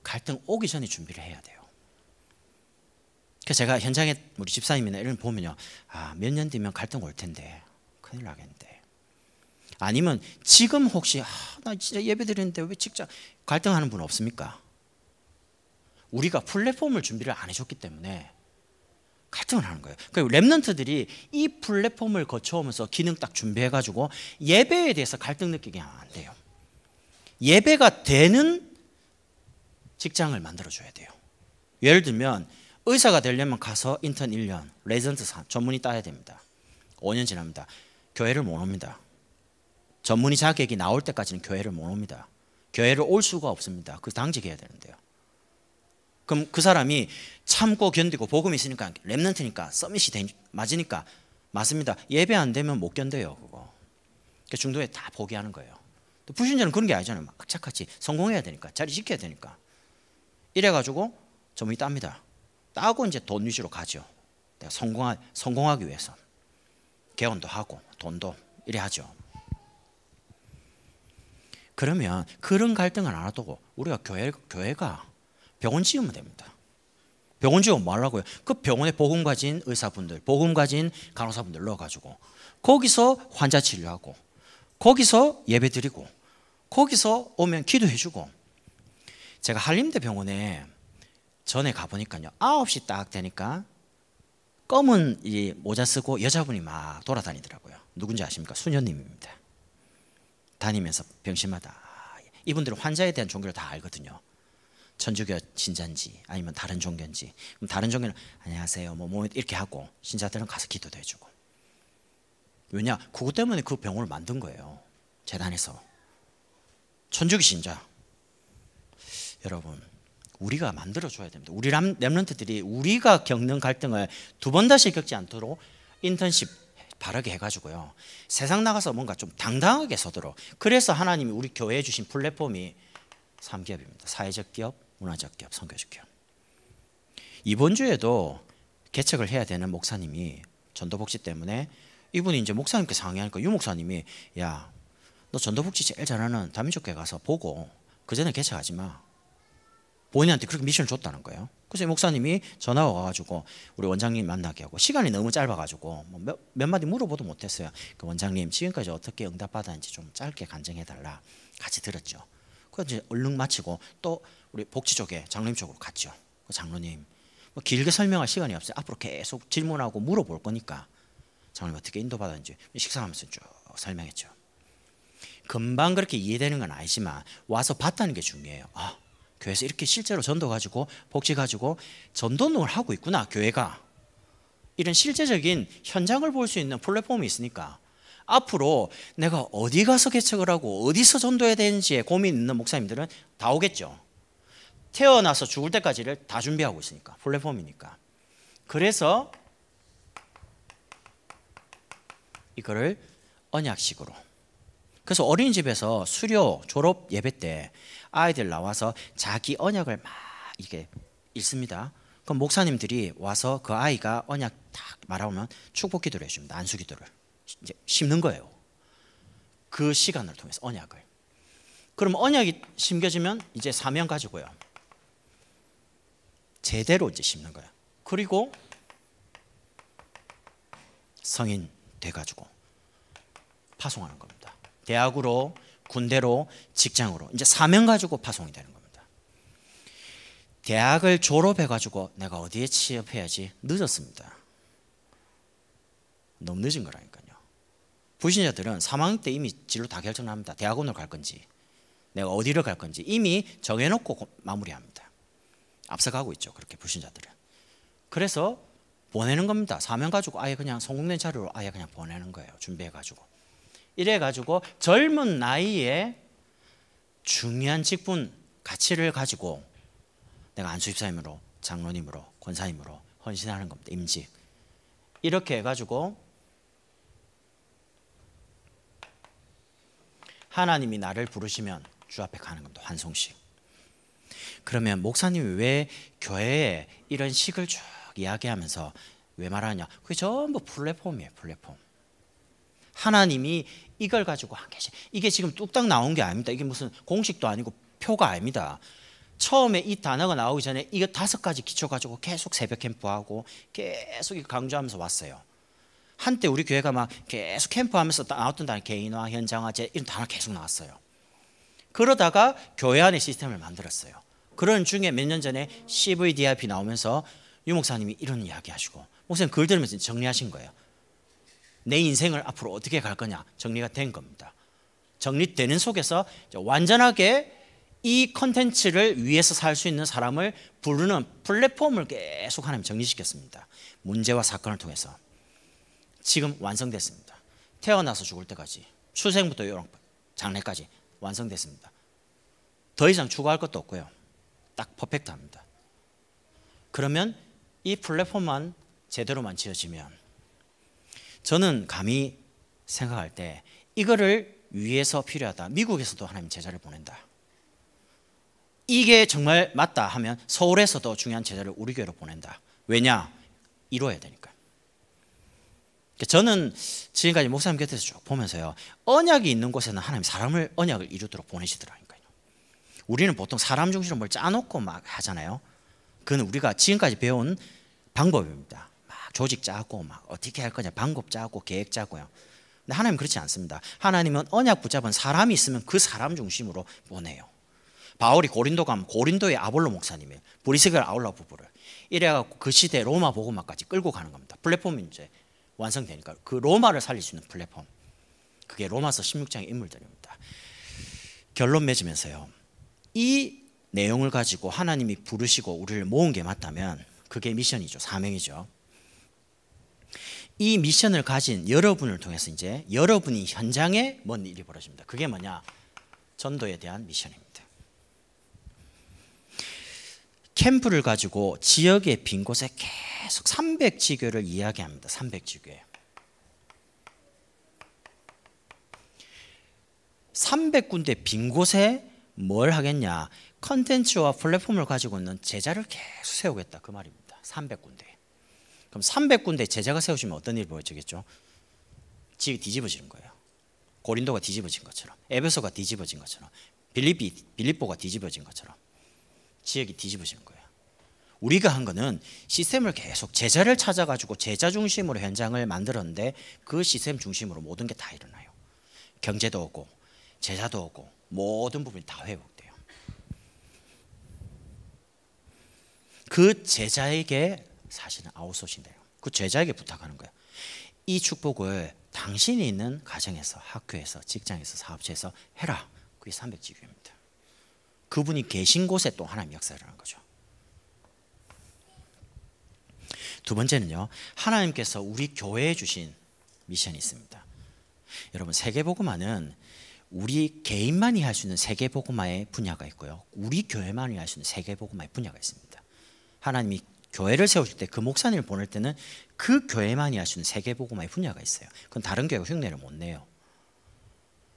갈등 오기 전에 준비를 해야 돼요. 그래서 제가 현장에 우리 집사님이나 이런 보면요. 아, 몇 년 뒤면 갈등 올 텐데. 큰일 나겠는데. 아니면 지금 혹시 아, 나 진짜 예배 드리는데 왜 직장 갈등하는 분 없습니까? 우리가 플랫폼을 준비를 안 해줬기 때문에 갈등을 하는 거예요. 그리고까 랩런트들이 이 플랫폼을 거쳐오면서 기능 딱 준비해가지고 예배에 대해서 갈등 느끼게 안 돼요. 예배가 되는 직장을 만들어줘야 돼요. 예를 들면 의사가 되려면 가서 인턴 1년, 레전드 전문의 따야 됩니다. 5년 지납니다. 교회를 못 옵니다. 전문의 자격이 나올 때까지는 교회를 못 옵니다. 교회를 올 수가 없습니다. 그 당직해야 되는데요. 그럼 그 사람이 참고 견디고 복음이 있으니까 랩런트니까 서밋이 되, 맞으니까 맞습니다. 예배 안 되면 못 견뎌요. 그거. 그 중도에 다 포기하는 거예요. 또 불신자는 그런 게 아니잖아요. 막 착같이 성공해야 되니까 자리 지켜야 되니까. 이래가지고 점이 땁니다. 따고 이제 돈 위주로 가죠. 내가 성공하, 성공하기 위해서. 개헌도 하고 돈도 이래 하죠. 그러면 그런 갈등을알아두고 우리가 교회, 교회가 병원 지으면 됩니다. 병원 지으면 뭐 하려고요? 그 병원에 복음 가진 의사분들, 복음 가진 간호사분들 넣어가지고 거기서 환자 치료하고 거기서 예배 드리고 거기서 오면 기도해주고 제가 한림대 병원에 전에 가보니까요. 9시 딱 되니까 검은 이 모자 쓰고 여자분이 막 돌아다니더라고요. 누군지 아십니까? 수녀님입니다. 다니면서 병신마다 이분들은 환자에 대한 종교를 다 알거든요. 천주교 신자인지 아니면 다른 종교인지 그럼 다른 종교는 안녕하세요 뭐, 뭐 이렇게 하고 신자들은 가서 기도도 해주고 왜냐 그것 때문에 그 병원을 만든 거예요 재단에서 천주교 신자 여러분 우리가 만들어줘야 됩니다 우리 랩런트들이 우리가 겪는 갈등을 두 번 다시 겪지 않도록 인턴십 바르게 해가지고요. 세상 나가서 뭔가 좀 당당하게 서도록. 그래서 하나님이 우리 교회에 주신 플랫폼이 3기업입니다. 사회적 기업, 문화적 기업, 성교적 기업. 이번 주에도 개척을 해야 되는 목사님이 전도복지 때문에 이분이 이제 목사님께 상의하니까 유 목사님이 야 너 전도복지 제일 잘하는 다민족회 가서 보고 그 전에 개척하지 마. 본인한테 그렇게 미션을 줬다는 거예요. 그래서 목사님이 전화가 와가지고 우리 원장님 만나게 하고 시간이 너무 짧아가지고 뭐 몇, 몇 마디 물어보도 못했어요. 그 원장님 지금까지 어떻게 응답받았는지 좀 짧게 간증해달라 같이 들었죠. 그래서 이제 얼른 마치고 또 우리 복지 쪽에 장로님 쪽으로 갔죠. 그 장로님 뭐 길게 설명할 시간이 없어요. 앞으로 계속 질문하고 물어볼 거니까 장로님 어떻게 인도받았는지 식사하면서 쭉 설명했죠. 금방 그렇게 이해되는 건 아니지만 와서 봤다는 게 중요해요. 아, 교회에서 이렇게 실제로 전도 가지고 복지 가지고 전도능을 하고 있구나 교회가 이런 실제적인 현장을 볼 수 있는 플랫폼이 있으니까 앞으로 내가 어디 가서 개척을 하고 어디서 전도해야 되는지에 고민 있는 목사님들은 다 오겠죠. 태어나서 죽을 때까지를 다 준비하고 있으니까 플랫폼이니까. 그래서 이거를 언약식으로 그래서 어린이집에서 수료 졸업 예배 때 아이들 나와서 자기 언약을 막 이렇게 읽습니다. 그럼 목사님들이 와서 그 아이가 언약 딱 말하면 축복 기도를 해줍니다. 안수 기도를 이제 심는 거예요. 그 시간을 통해서 언약을. 그럼 언약이 심겨지면 이제 사명 가지고요. 제대로 이제 심는 거야. 그리고 성인 돼가지고 파송하는 겁니다. 대학으로, 군대로, 직장으로 이제 사명 가지고 파송이 되는 겁니다. 대학을 졸업해 가지고 내가 어디에 취업해야지 늦었습니다. 너무 늦은 거라니까요. 불신자들은 3학년 때 이미 진로 다 결정합니다. 대학원을 갈 건지 내가 어디를 갈 건지 이미 정해놓고 마무리합니다. 앞서가고 있죠. 그렇게 불신자들은. 그래서 보내는 겁니다. 사명 가지고 아예 그냥 성공된 자료로 아예 그냥 보내는 거예요. 준비해 가지고. 이래 가지고 젊은 나이에 중요한 직분 가치를 가지고 내가 안수집사님으로 장로님으로 권사님으로 헌신하는 겁니다. 임직 이렇게 해가지고 하나님이 나를 부르시면 주 앞에 가는 겁니다. 환송식. 그러면 목사님이 왜 교회에 이런 식을 쭉 이야기하면서 왜 말하냐? 그게 전부 플랫폼이에요. 플랫폼. 하나님이 이걸 가지고 한 계시. 이게 지금 뚝딱 나온 게 아닙니다. 이게 무슨 공식도 아니고 표가 아닙니다. 처음에 이 단어가 나오기 전에 이거 다섯 가지 기초 가지고 계속 새벽 캠프하고 계속 강조하면서 왔어요. 한때 우리 교회가 막 계속 캠프하면서 나왔던 단어 개인화, 현장화제 이런 단어 계속 나왔어요. 그러다가 교회 안에 시스템을 만들었어요. 그런 중에 몇 년 전에 CVDIP 나오면서 유 목사님이 이런 이야기 하시고 목사님 글 들으면서 정리하신 거예요. 내 인생을 앞으로 어떻게 갈 거냐 정리가 된 겁니다. 정리되는 속에서 완전하게 이 컨텐츠를 위해서 살 수 있는 사람을 부르는 플랫폼을 계속 하나님 정리시켰습니다. 문제와 사건을 통해서 지금 완성됐습니다. 태어나서 죽을 때까지 출생부터 요랑 장례까지 완성됐습니다. 더 이상 추가할 것도 없고요. 딱 퍼펙트합니다. 그러면 이 플랫폼만 제대로만 지어지면 저는 감히 생각할 때 이거를 위해서 필요하다. 미국에서도 하나님 제자를 보낸다. 이게 정말 맞다 하면 서울에서도 중요한 제자를 우리 교회로 보낸다. 왜냐? 이루어야 되니까. 그러니까 저는 지금까지 목사님 곁에서 쭉 보면서요. 언약이 있는 곳에는 하나님 사람을 언약을 이루도록 보내시더라니까요. 우리는 보통 사람 중심으로 뭘 짜놓고 막 하잖아요. 그건 우리가 지금까지 배운 방법입니다. 조직 짜고 막 어떻게 할 거냐 방법 짜고 계획 짜고요. 근데 하나님 그렇지 않습니다. 하나님은 언약 붙잡은 사람이 있으면 그 사람 중심으로 보내요. 바울이 고린도 가면 고린도의 아볼로 목사님이 브리스겔 아울라 부부를. 이래갖고 그 시대 로마 복음화까지 끌고 가는 겁니다. 플랫폼 이제 완성되니까 그 로마를 살릴 수 있는 플랫폼. 그게 로마서 16장의 인물들입니다. 결론 맺으면서요. 이 내용을 가지고 하나님이 부르시고 우리를 모은 게 맞다면 그게 미션이죠. 사명이죠. 이 미션을 가진 여러분을 통해서 이제 여러분이 현장에 뭔 일이 벌어집니다. 그게 뭐냐? 전도에 대한 미션입니다. 캠프를 가지고 지역의 빈 곳에 계속 300지교를 이야기합니다. 300지교에. 300군데 빈 곳에 뭘 하겠냐? 컨텐츠와 플랫폼을 가지고 있는 제자를 계속 세우겠다. 그 말입니다. 300군데. 그럼 300군데 제자가 세우시면 어떤 일이 벌어지겠죠? 집이 뒤집어지는 거예요. 고린도가 뒤집어진 것처럼, 에베소가 뒤집어진 것처럼, 빌립이, 빌립보가 뒤집어진 것처럼 지역이 뒤집어지는 거예요. 우리가 한 거는 시스템을 계속 제자를 찾아가지고 제자 중심으로 현장을 만들었는데 그 시스템 중심으로 모든 게 다 일어나요. 경제도 오고 제자도 오고 모든 부분이 다 회복돼요. 그 제자에게 사실은 아웃소싱돼요. 그 제자에게 부탁하는 거예요. 이 축복을 당신이 있는 가정에서 학교에서 직장에서 사업체에서 해라. 그게 300지교입니다. 그분이 계신 곳에 또 하나님 역사를 는 거죠. 두 번째는요. 하나님께서 우리 교회에 주신 미션이 있습니다. 여러분 세계복음화는 우리 개인만이 할 수 있는 세계복음화의 분야가 있고요. 우리 교회만이 할 수 있는 세계복음화의 분야가 있습니다. 하나님이 교회를 세우실 때 그 목사님을 보낼 때는 그 교회만이 할 수 있는 세계보고만의 분야가 있어요. 그건 다른 교회가 흉내를 못 내요.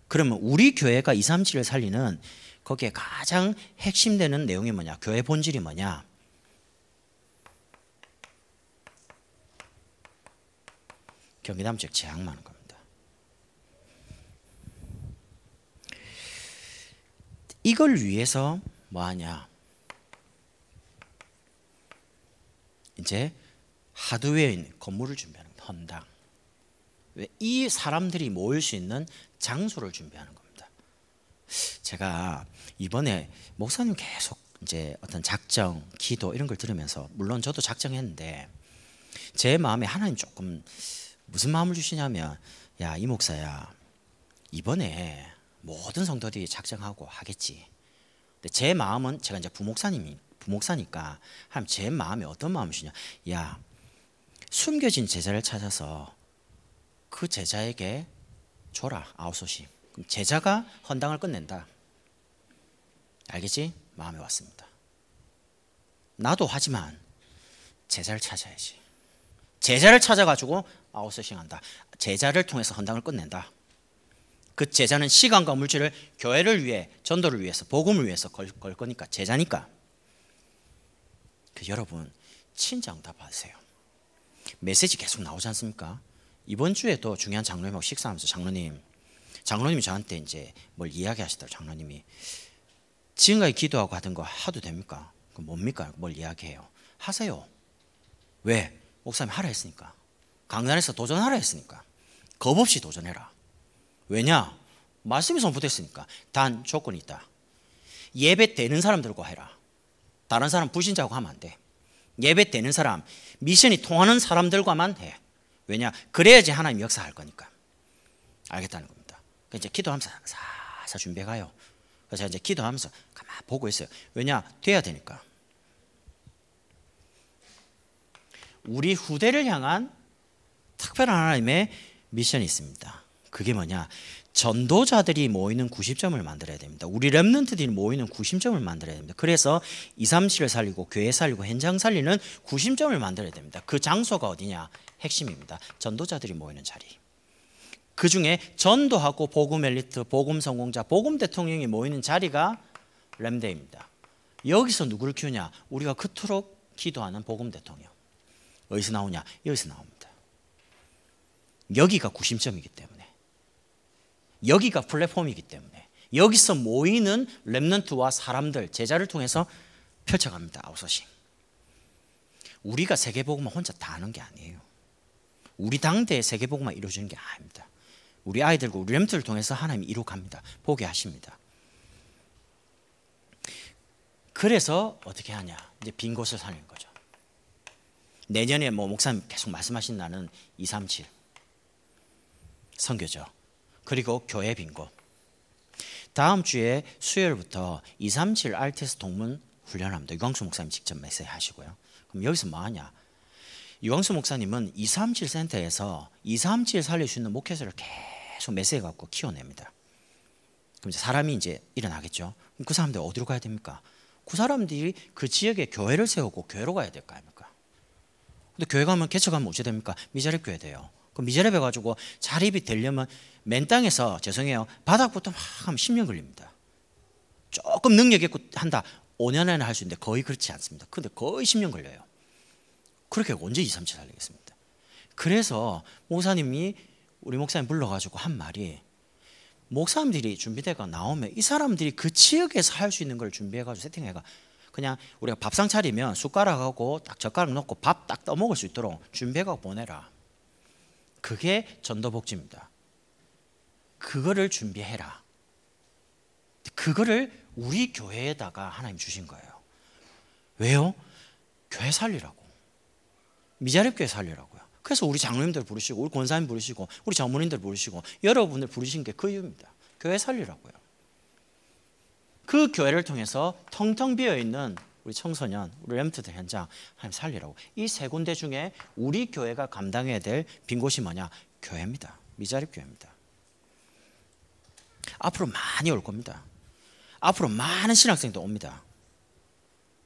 그러면 우리 교회가 2, 3, 7을 살리는 거기에 가장 핵심되는 내용이 뭐냐? 교회 본질이 뭐냐? 경기담 즉 재앙 많은 겁니다. 이걸 위해서 뭐하냐? 이제 하드웨어 인 건물을 준비하는 겁당이 사람들이 모일 수 있는 장소를 준비하는 겁니다. 제가 이번에 목사님 계속 이제 어떤 작정, 기도 이런 걸 들으면서 물론 저도 작정했는데 제 마음에 하나님 조금 무슨 마음을 주시냐면 야 이 목사야 이번에 모든 성도들이 작정하고 하겠지. 근데 제 마음은 제가 이제 부목사님이 부목사니까 하나님 제 마음이 어떤 마음이시냐? 야 숨겨진 제자를 찾아서 그 제자에게 줘라 아웃소심. 제자가 헌당을 끝낸다. 알겠지? 마음에 왔습니다. 나도 하지만 제자를 찾아야지. 제자를 찾아가지고 아웃소싱한다. 제자를 통해서 헌당을 끝낸다. 그 제자는 시간과 물질을 교회를 위해, 전도를 위해서, 복음을 위해서 걸, 걸 거니까 제자니까. 그 여러분 친정답하세요. 메시지 계속 나오지 않습니까? 이번 주에도 중요한 장로님하고 식사하면서 장로님, 장로님이 저한테 이제 뭘 이야기하시더라고 장로님이 지금까지 기도하고 하던 거 하도 됩니까? 그 뭡니까? 뭘 이야기해요? 하세요. 왜? 목사님 하라 했으니까. 강단에서 도전하라 했으니까. 겁 없이 도전해라. 왜냐? 말씀이 선포됐으니까. 단 조건이 있다. 예배 되는 사람들과 해라. 다른 사람 부신자고 하면 안 돼. 예배 되는 사람, 미션이 통하는 사람들과만 해. 왜냐? 그래야지 하나님 역사할 거니까. 알겠다는 겁니다. 그러니까 이제 기도하면서 사사 준비해 가요. 그래서 이제 기도하면서 가만 보고 있어요. 왜냐? 돼야 되니까. 우리 후대를 향한 특별한 하나님의 미션이 있습니다. 그게 뭐냐? 전도자들이 모이는 구심점을 만들어야 됩니다. 우리 렘런트들이 모이는 구심점을 만들어야 됩니다. 그래서 이삼시를 살리고 교회 살리고 현장 살리는 구심점을 만들어야 됩니다. 그 장소가 어디냐? 핵심입니다. 전도자들이 모이는 자리. 그 중에 전도하고 복음 엘리트, 복음 성공자, 복음 대통령이 모이는 자리가 램데입니다. 여기서 누구를 키우냐? 우리가 그토록 기도하는 복음 대통령. 어디서 나오냐? 여기서 나옵니다. 여기가 구심점이기 때문에. 여기가 플랫폼이기 때문에 여기서 모이는 렘넌트와 사람들 제자를 통해서 펼쳐갑니다. 아웃소싱. 우리가 세계복음만 혼자 다 하는 게 아니에요. 우리 당대의 세계복음만 이루어지는 게 아닙니다. 우리 아이들과 우리 렘트를 통해서 하나님이 이룩합니다. 보게 하십니다. 그래서 어떻게 하냐? 이제 빈 곳을 사는 거죠. 내년에 뭐 목사님 계속 말씀하신 나는 237 선교죠. 그리고 교회 빈곤. 다음 주에 수요일부터 2, 3, 7 RTS 동문 훈련합니다. 유광수 목사님 직접 메시지 하시고요. 그럼 여기서 뭐 하냐? 유광수 목사님은 2, 3, 7 센터에서 2, 3, 7 살릴 수 있는 목회자를 계속 메시지 갖고 키워냅니다. 그럼 이제 사람이 이제 일어나겠죠. 그럼 그 사람들 어디로 가야 됩니까? 그 사람들이 그 지역에 교회를 세우고 교회로 가야 될 거 아닙니까? 근데 교회 가면 개척하면 어찌 됩니까? 미자립 교회 돼요. 그 미전에 해가지고 자립이 되려면 맨 땅에서 죄송해요 바닥부터 막 하면 10년 걸립니다. 조금 능력 있고 한다 5년 안에 할수 있는데 거의 그렇지 않습니다. 근데 거의 10년 걸려요. 그렇게 언제 2, 3차 살리겠습니다. 그래서 목사님이 우리 목사님 불러가지고 한 말이 목사님들이 준비대가 나오면 이 사람들이 그 지역에서 할 수 있는 걸 준비해가지고 세팅해가 그냥 우리가 밥상 차리면 숟가락하고 딱 젓가락 넣고 밥 딱 떠먹을 수 있도록 준비해가 고 보내라. 그게 전도복지입니다. 그거를 준비해라. 그거를 우리 교회에다가 하나님 주신 거예요. 왜요? 교회 살리라고. 미자립 교회 살리라고요. 그래서 우리 장로님들 부르시고 우리 권사님 부르시고 우리 전문인들 부르시고 여러분들 부르신 게 그 이유입니다. 교회 살리라고요. 그 교회를 통해서 텅텅 비어 있는 우리 청소년, 우리 렘트드 현장 하나님 살리라고. 이 세 군데 중에 우리 교회가 감당해야 될 빈 곳이 뭐냐? 교회입니다. 미자립 교회입니다. 앞으로 많이 올 겁니다. 앞으로 많은 신학생도 옵니다.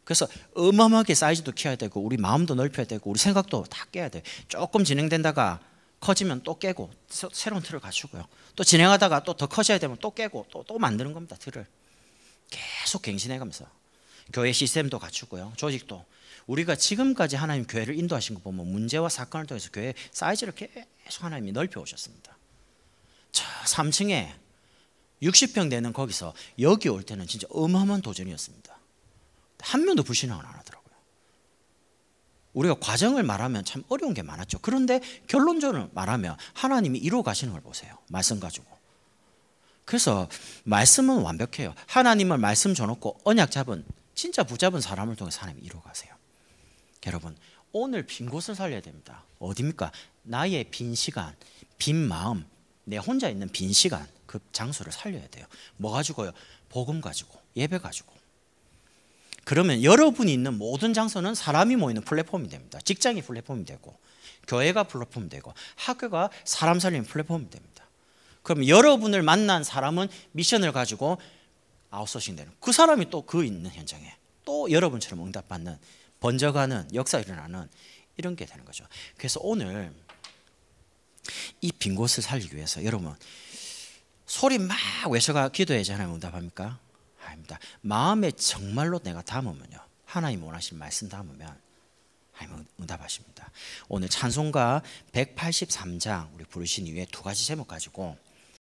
그래서 어마어마하게 사이즈도 키워야 되고 우리 마음도 넓혀야 되고 우리 생각도 다 깨야 돼. 조금 진행된다가 커지면 또 깨고 새로운 틀을 갖추고요. 또 진행하다가 또 더 커져야 되면 또 깨고 또 또 만드는 겁니다. 틀을 계속 갱신해가면서. 교회 시스템도 갖추고요. 조직도. 우리가 지금까지 하나님 교회를 인도하신 거 보면 문제와 사건을 통해서 교회 사이즈를 계속 하나님이 넓혀 오셨습니다. 저 3층에 60평 되는 거기서 여기 올 때는 진짜 어마어마한 도전이었습니다. 한 명도 불신앙을 안 하더라고요. 우리가 과정을 말하면 참 어려운 게 많았죠. 그런데 결론적으로 말하면 하나님이 이루 가시는 걸 보세요. 말씀 가지고. 그래서 말씀은 완벽해요. 하나님을 말씀 줘놓고 언약 잡은 진짜 붙잡은 사람을 통해 사람이 이루어가세요. 여러분 오늘 빈 곳을 살려야 됩니다. 어디입니까? 나의 빈 시간, 빈 마음, 내 혼자 있는 빈 시간 그 장소를 살려야 돼요. 뭐 가지고요? 복음 가지고, 예배 가지고. 그러면 여러분이 있는 모든 장소는 사람이 모이는 플랫폼이 됩니다. 직장이 플랫폼이 되고, 교회가 플랫폼이 되고, 학교가 사람 살리는 플랫폼이 됩니다. 그럼 여러분을 만난 사람은 미션을 가지고 아웃소싱 되는 그 사람이 또 그 있는 현장에 또 여러분처럼 응답받는 번져가는 역사 일어나는 이런 게 되는 거죠. 그래서 오늘 이 빈 곳을 살리기 위해서 여러분 소리 막 외쳐가 기도해야지 하나님 응답합니까? 아닙니다. 마음에 정말로 내가 담으면요. 하나님 원하신 말씀 담으면 하나님 응답하십니다. 오늘 찬송가 183장 우리 부르신 이후에 두 가지 제목 가지고